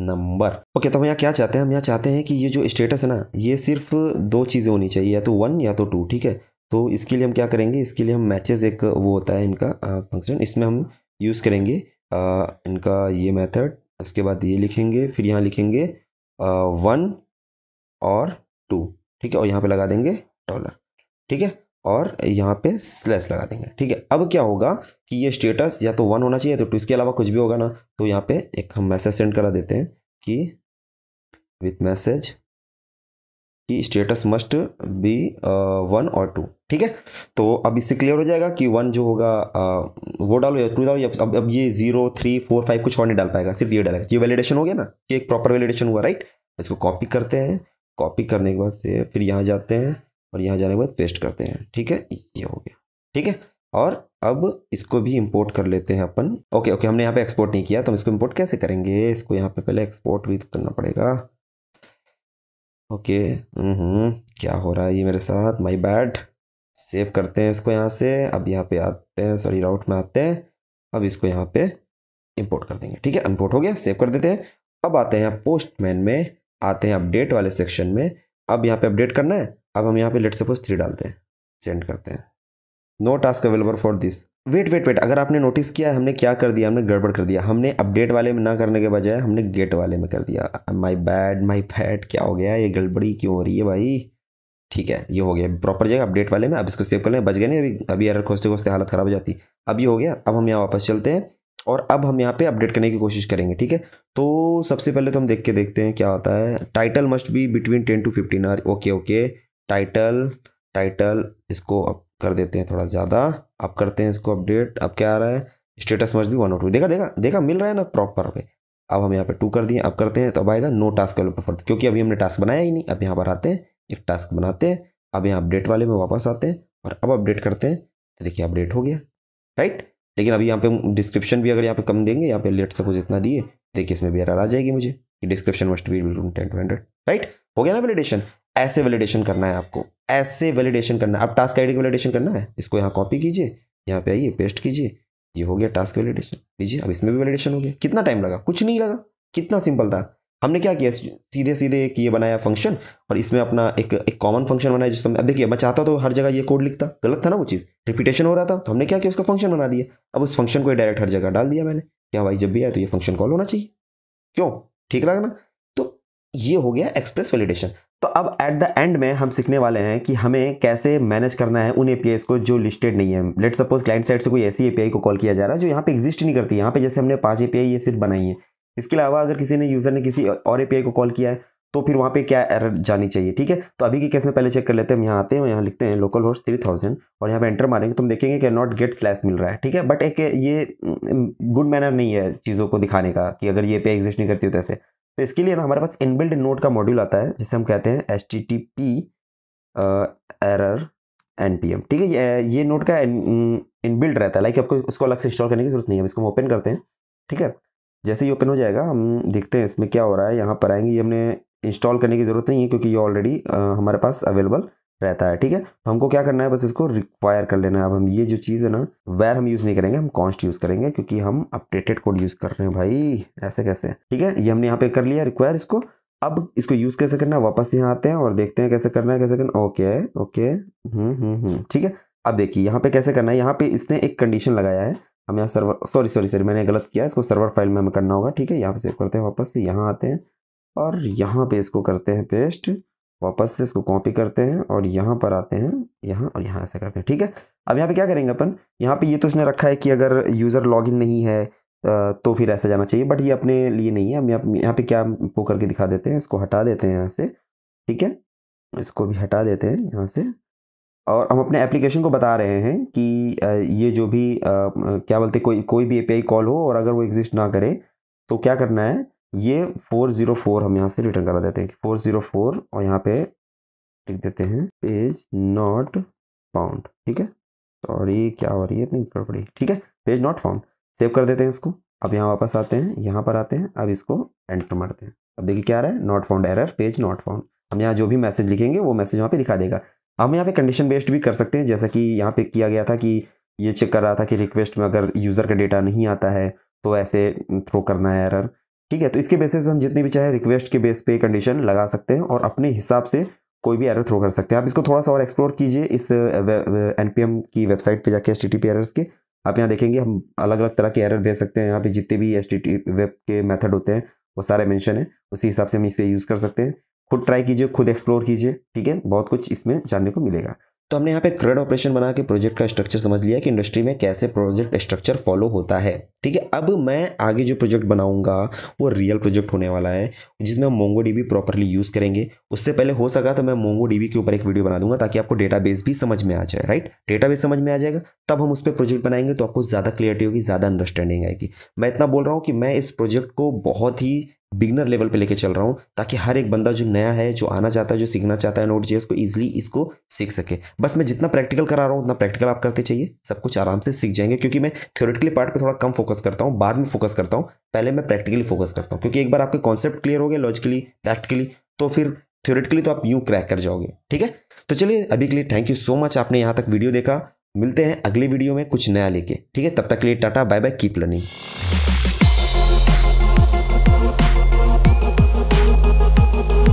number okay तो हम यहाँ क्या चाहते हैं हम यहाँ चाहते हैं कि ये जो स्टेटस है ना ये सिर्फ दो चीज़ें होनी चाहिए या तो वन या तो टू ठीक है तो इसके लिए हम क्या करेंगे इसके लिए हम मैचेस एक वो होता है इनका फंक्शन इसमें हम यूज़ करेंगे इनका ये मेथड उसके बाद ये लिखेंगे फिर यहाँ लिखेंगे वन और टू ठीक है और यहाँ पे लगा देंगे डॉलर ठीक है और यहाँ पे स्लैश लगा देंगे ठीक है अब क्या होगा कि ये स्टेटस या तो वन होना चाहिए तो टू इसके अलावा कुछ भी होगा ना तो यहाँ पे एक हम मैसेज सेंड करा देते हैं कि विथ मैसेज कि स्टेटस मस्ट बी वन और टू ठीक है तो अब इससे क्लियर हो जाएगा कि वन जो होगा वो डालो या टू डालो या अब अब ये जीरो थ्री फोर फाइव कुछ और नहीं डाल पाएगा सिर्फ ये डालेगा ये वैलिडेशन हो गया ना कि एक प्रॉपर वैलिडेशन हुआ राइट इसको कॉपी करते हैं कॉपी करने के बाद से फिर यहाँ जाते हैं और यहाँ जाने के बाद पेस्ट करते हैं ठीक है ये हो गया ठीक है और अब इसको भी इंपोर्ट कर लेते हैं अपन ओके ओके हमने यहाँ पे एक्सपोर्ट नहीं किया तो हम इसको इंपोर्ट कैसे करेंगे इसको यहाँ पे पहले एक्सपोर्ट भी तो करना पड़ेगा ओके हम्म, क्या हो रहा है ये मेरे साथ माई बैड सेव करते हैं इसको यहाँ से अब यहाँ पे आते हैं सॉरी राउट में आते हैं अब इसको यहाँ पे इंपोर्ट कर देंगे ठीक है इंपोर्ट हो गया सेव कर देते हैं अब आते हैं यहाँ पोस्टमैन में आते हैं अपडेट वाले सेक्शन में अब यहाँ पे अपडेट करना है अब हम यहाँ पे लेट सपोज थ्री डालते हैं सेंड करते हैं no task available for this wait wait wait अगर आपने नोटिस किया है हमने क्या कर दिया हमने गड़बड़ कर दिया हमने अपडेट वाले में ना करने के बजाय हमने गेट वाले में कर दिया माई बैड माई फैट क्या हो गया ये गड़बड़ी क्यों हो रही है भाई ठीक है ये हो गया प्रॉपर जगह अपडेट वाले में अब इसको सेव कर लें बच गए नहीं अभी अभी एरर खोजते खोजते हालत ख़राब हो जाती अब ये हो गया अब हम यहाँ वापस चलते हैं और अब हम यहाँ पे अपडेट करने की कोशिश करेंगे ठीक है तो सबसे पहले तो हम देख के देखते हैं क्या होता है title must be between ten to fifteen are okay okay title title इसको अब कर देते हैं थोड़ा ज़्यादा अब करते हैं इसको अपडेट अब क्या आ रहा है स्टेटस मस्ट भी वन और टू देखा देखा देखा मिल रहा है ना प्रॉपर में अब हम यहाँ पे टू कर दिए अब करते हैं तो अब आएगा नो टास्क डेवलपर क्योंकि अभी हमने टास्क बनाया ही नहीं अब यहाँ पर आते हैं एक टास्क बनाते हैं अब यहाँ अपडेट वाले में वापस आते हैं और अब अपडेट करते हैं तो देखिए अपडेट हो गया राइट लेकिन अभी यहाँ पे डिस्क्रिप्शन भी अगर यहाँ पे कम देंगे यहाँ पे लेट सपोज इतना दिए देखिए इसमें भी एरर आ जाएगी मुझे कि डिस्क्रिप्शन मस्ट बी बिल्कुल टेन टू हंड्रेड राइट हो गया ना वैलिडेशन ऐसे वैलिडेशन करना है आपको ऐसे वैलिडेशन करना है अब टास्क आईडी का वैलिडेशन करना है इसको यहाँ कॉपी कीजिए यहाँ पे आइए पेस्ट कीजिए ये हो गया टास्क वैलिडेशन लीजिए अब इसमें भी वैलिडेशन हो गया कितना टाइम लगा कुछ नहीं लगा कितना सिंपल था हमने क्या किया सीधे सीधे एक ये बनाया फंक्शन और इसमें अपना एक एक कॉमन फंक्शन बनाया जिसमें अब देखिए मैं चाहता तो हर जगह ये कोड लिखता गलत था ना वो चीज़ रिपीटेशन हो रहा था तो हमने क्या किया उसका फंक्शन बना दिया अब उस फंक्शन को डायरेक्ट हर जगह डाल दिया मैंने क्या भाई जब भी आया तो ये फंक्शन कॉल होना चाहिए क्यों ठीक लगा ना तो ये हो गया एक्सप्रेस वैलिडेशन तो अब एट द एंड में हम सीखने वाले हैं कि हमें कैसे मैनेज करना है उन ए को जो लिस्टेड नहीं है लेट सपोज क्लाइंट साइड से कोई ऐसी ए को कॉल किया जा रहा है जो यहाँ पे एग्जिस्ट नहीं करती यहाँ पे जैसे हमने पाँच ए ये सिर्फ बनाई है इसके अलावा अगर किसी ने यूज़र ने किसी और ए को कॉल किया है तो फिर वहाँ पे क्या एरर जानी चाहिए ठीक है तो अभी के केस में पहले चेक कर लेते हैं हम यहाँ आते हैं यहाँ लिखते हैं लोकल होस्ट थ्री थाउजेंड और यहाँ पे एंटर मारेंगे तो हम देखेंगे कि नॉट गेट स्लैश मिल रहा है ठीक है बट एक ये गुड mm, मैनर mm, नहीं है चीज़ों को दिखाने का कि अगर ये पे एग्जिस्ट नहीं करती हो तो ऐसे तो इसके लिए ना हमारे पास इनबिल्ड नोट का मॉड्यूल आता है जिसे हम कहते हैं H T T P error N P M ठीक है ये, ये नोट का इनबिल्ड mm, रहता है लाइक आपको उसको अलग से इंस्टॉल करने की जरूरत नहीं है इसको हम ओपन करते हैं ठीक है जैसे ही ओपन हो जाएगा हम देखते हैं इसमें क्या हो रहा है यहाँ पर आएंगे ये हमने इंस्टॉल करने की ज़रूरत नहीं है क्योंकि ये ऑलरेडी हमारे पास अवेलेबल रहता है ठीक है तो हमको क्या करना है बस इसको रिक्वायर कर लेना है अब हम ये जो चीज़ है ना वैर हम यूज़ नहीं करेंगे हम कॉन्स्ट यूज़ करेंगे क्योंकि हम अपडेटेड कोड यूज़ कर रहे हैं भाई ऐसे कैसे ठीक है ये हमने यहाँ पे कर लिया रिक्वायर इसको अब इसको यूज़ कैसे करना है वापस यहाँ आते हैं और देखते हैं कैसे करना है कैसे करना ओके ओके हम्म, हम्म, हम्म, ठीक है अब देखिए यहाँ पे कैसे करना है यहाँ पे इसने एक कंडीशन लगाया है हम यहाँ सर्वर सॉरी सॉरी सर मैंने गलत किया इसको सर्वर फाइल में हमें करना होगा ठीक है यहाँ पे सेव करते हैं वापस से यहाँ आते हैं और यहाँ पे इसको करते हैं पेस्ट वापस से इसको कॉपी करते हैं और यहाँ पर आते हैं यहाँ और यहाँ ऐसा करते हैं ठीक है अब यहाँ पे क्या करेंगे अपन यहाँ पे ये तो उसने रखा है कि अगर यूज़र इन नहीं है तो फिर ऐसा जाना चाहिए बट ये अपने लिए नहीं है हम यहाँ पर क्या वो करके दिखा देते हैं इसको हटा देते हैं यहाँ से ठीक है इसको भी हटा देते हैं यहाँ से और हम अपने एप्लीकेशन को बता रहे हैं कि ये जो भी क्या बोलते कोई कोई भी एपीआई कॉल हो और अगर वो एग्जिस्ट ना करे तो क्या करना है ये फोर ज़ीरो फोर हम यहाँ से रिटर्न करा देते हैं कि फोर ज़ीरो फोर और यहाँ पे लिख देते हैं पेज नॉट फाउंड ठीक है सॉरी क्या हो रही है इतनी गड़बड़ी ठीक है पेज नॉट फाउंड सेव कर देते हैं इसको अब यहाँ वापस आते हैं यहाँ पर आते हैं अब इसको एंटर मारते हैं अब देखिए क्या आ रहा है not found error page not found हम यहाँ जो भी मैसेज लिखेंगे वो मैसेज वहाँ पे दिखा देगा हाँ, हम यहाँ पे कंडीशन बेस्ड भी कर सकते हैं जैसा कि यहाँ पे किया गया था कि ये चेक कर रहा था कि रिक्वेस्ट में अगर यूज़र का डेटा नहीं आता है तो ऐसे थ्रो करना है एरर ठीक है तो इसके बेसिस पे हम जितनी भी चाहे रिक्वेस्ट के बेस पे कंडीशन लगा सकते हैं और अपने हिसाब से कोई भी एरर थ्रो कर सकते हैं आप इसको थोड़ा सा और एक्सप्लोर कीजिए इस एन की वेबसाइट पर जाके एस टी के आप यहाँ देखेंगे हम अलग अलग तरह के एरर भेज सकते हैं यहाँ पे जितने भी एस वेब के मेथड होते हैं वो सारे मैंशन है उसी हिसाब से हम इसे यूज़ कर सकते हैं खुद ट्राई कीजिए खुद एक्सप्लोर कीजिए ठीक है बहुत कुछ इसमें जानने को मिलेगा तो हमने यहाँ पे क्रेड ऑपरेशन बना के प्रोजेक्ट का स्ट्रक्चर समझ लिया कि इंडस्ट्री में कैसे प्रोजेक्ट स्ट्रक्चर फॉलो होता है ठीक है अब मैं आगे जो प्रोजेक्ट बनाऊंगा वो रियल प्रोजेक्ट होने वाला है जिसमें हम मोंगो डीबी प्रॉपरली यूज़ करेंगे उससे पहले हो सका तो मैं मोंगो डीबी के ऊपर एक वीडियो बना दूंगा ताकि आपको डेटा भी समझ में आ जाए राइट डेटा समझ में आ जाएगा तब हम उस पर प्रोजेक्ट बनाएंगे तो आपको ज़्यादा क्लियरिटी होगी ज़्यादा अंडरस्टैंडिंग आएगी मैं इतना बोल रहा हूँ कि मैं इस प्रोजेक्ट को बहुत ही बिगनर लेवल पे लेके चल रहा हूँ ताकि हर एक बंदा जो नया है जो आना चाहता है जो सीखना चाहता है नोट जी को इजिली इसको सीख सके बस मैं जितना प्रैक्टिकल करा रहा हूँ उतना प्रैक्टिकल आप करते चाहिए सब कुछ आराम से सीख जाएंगे क्योंकि मैं थ्योरेटिकली पार्ट पे थोड़ा कम फोकस करता हूँ बाद में फोकस करता हूँ पहले मैं प्रैक्टिकली फोकस करता हूँ क्योंकि एक बार आपके कॉन्सेप्ट क्लियर हो गए लॉजिकली प्रैक्टिकली तो फिर थ्योरेटिकली तो आप यूँ क्रैक कर जाओगे ठीक है तो चलिए अभी के लिए थैंक यू सो मच आपने यहाँ तक वीडियो देखा मिलते हैं अगले वीडियो में कुछ नया लेके ठीक है तब तक के लिए टाटा बाय बाय कीप लर्निंग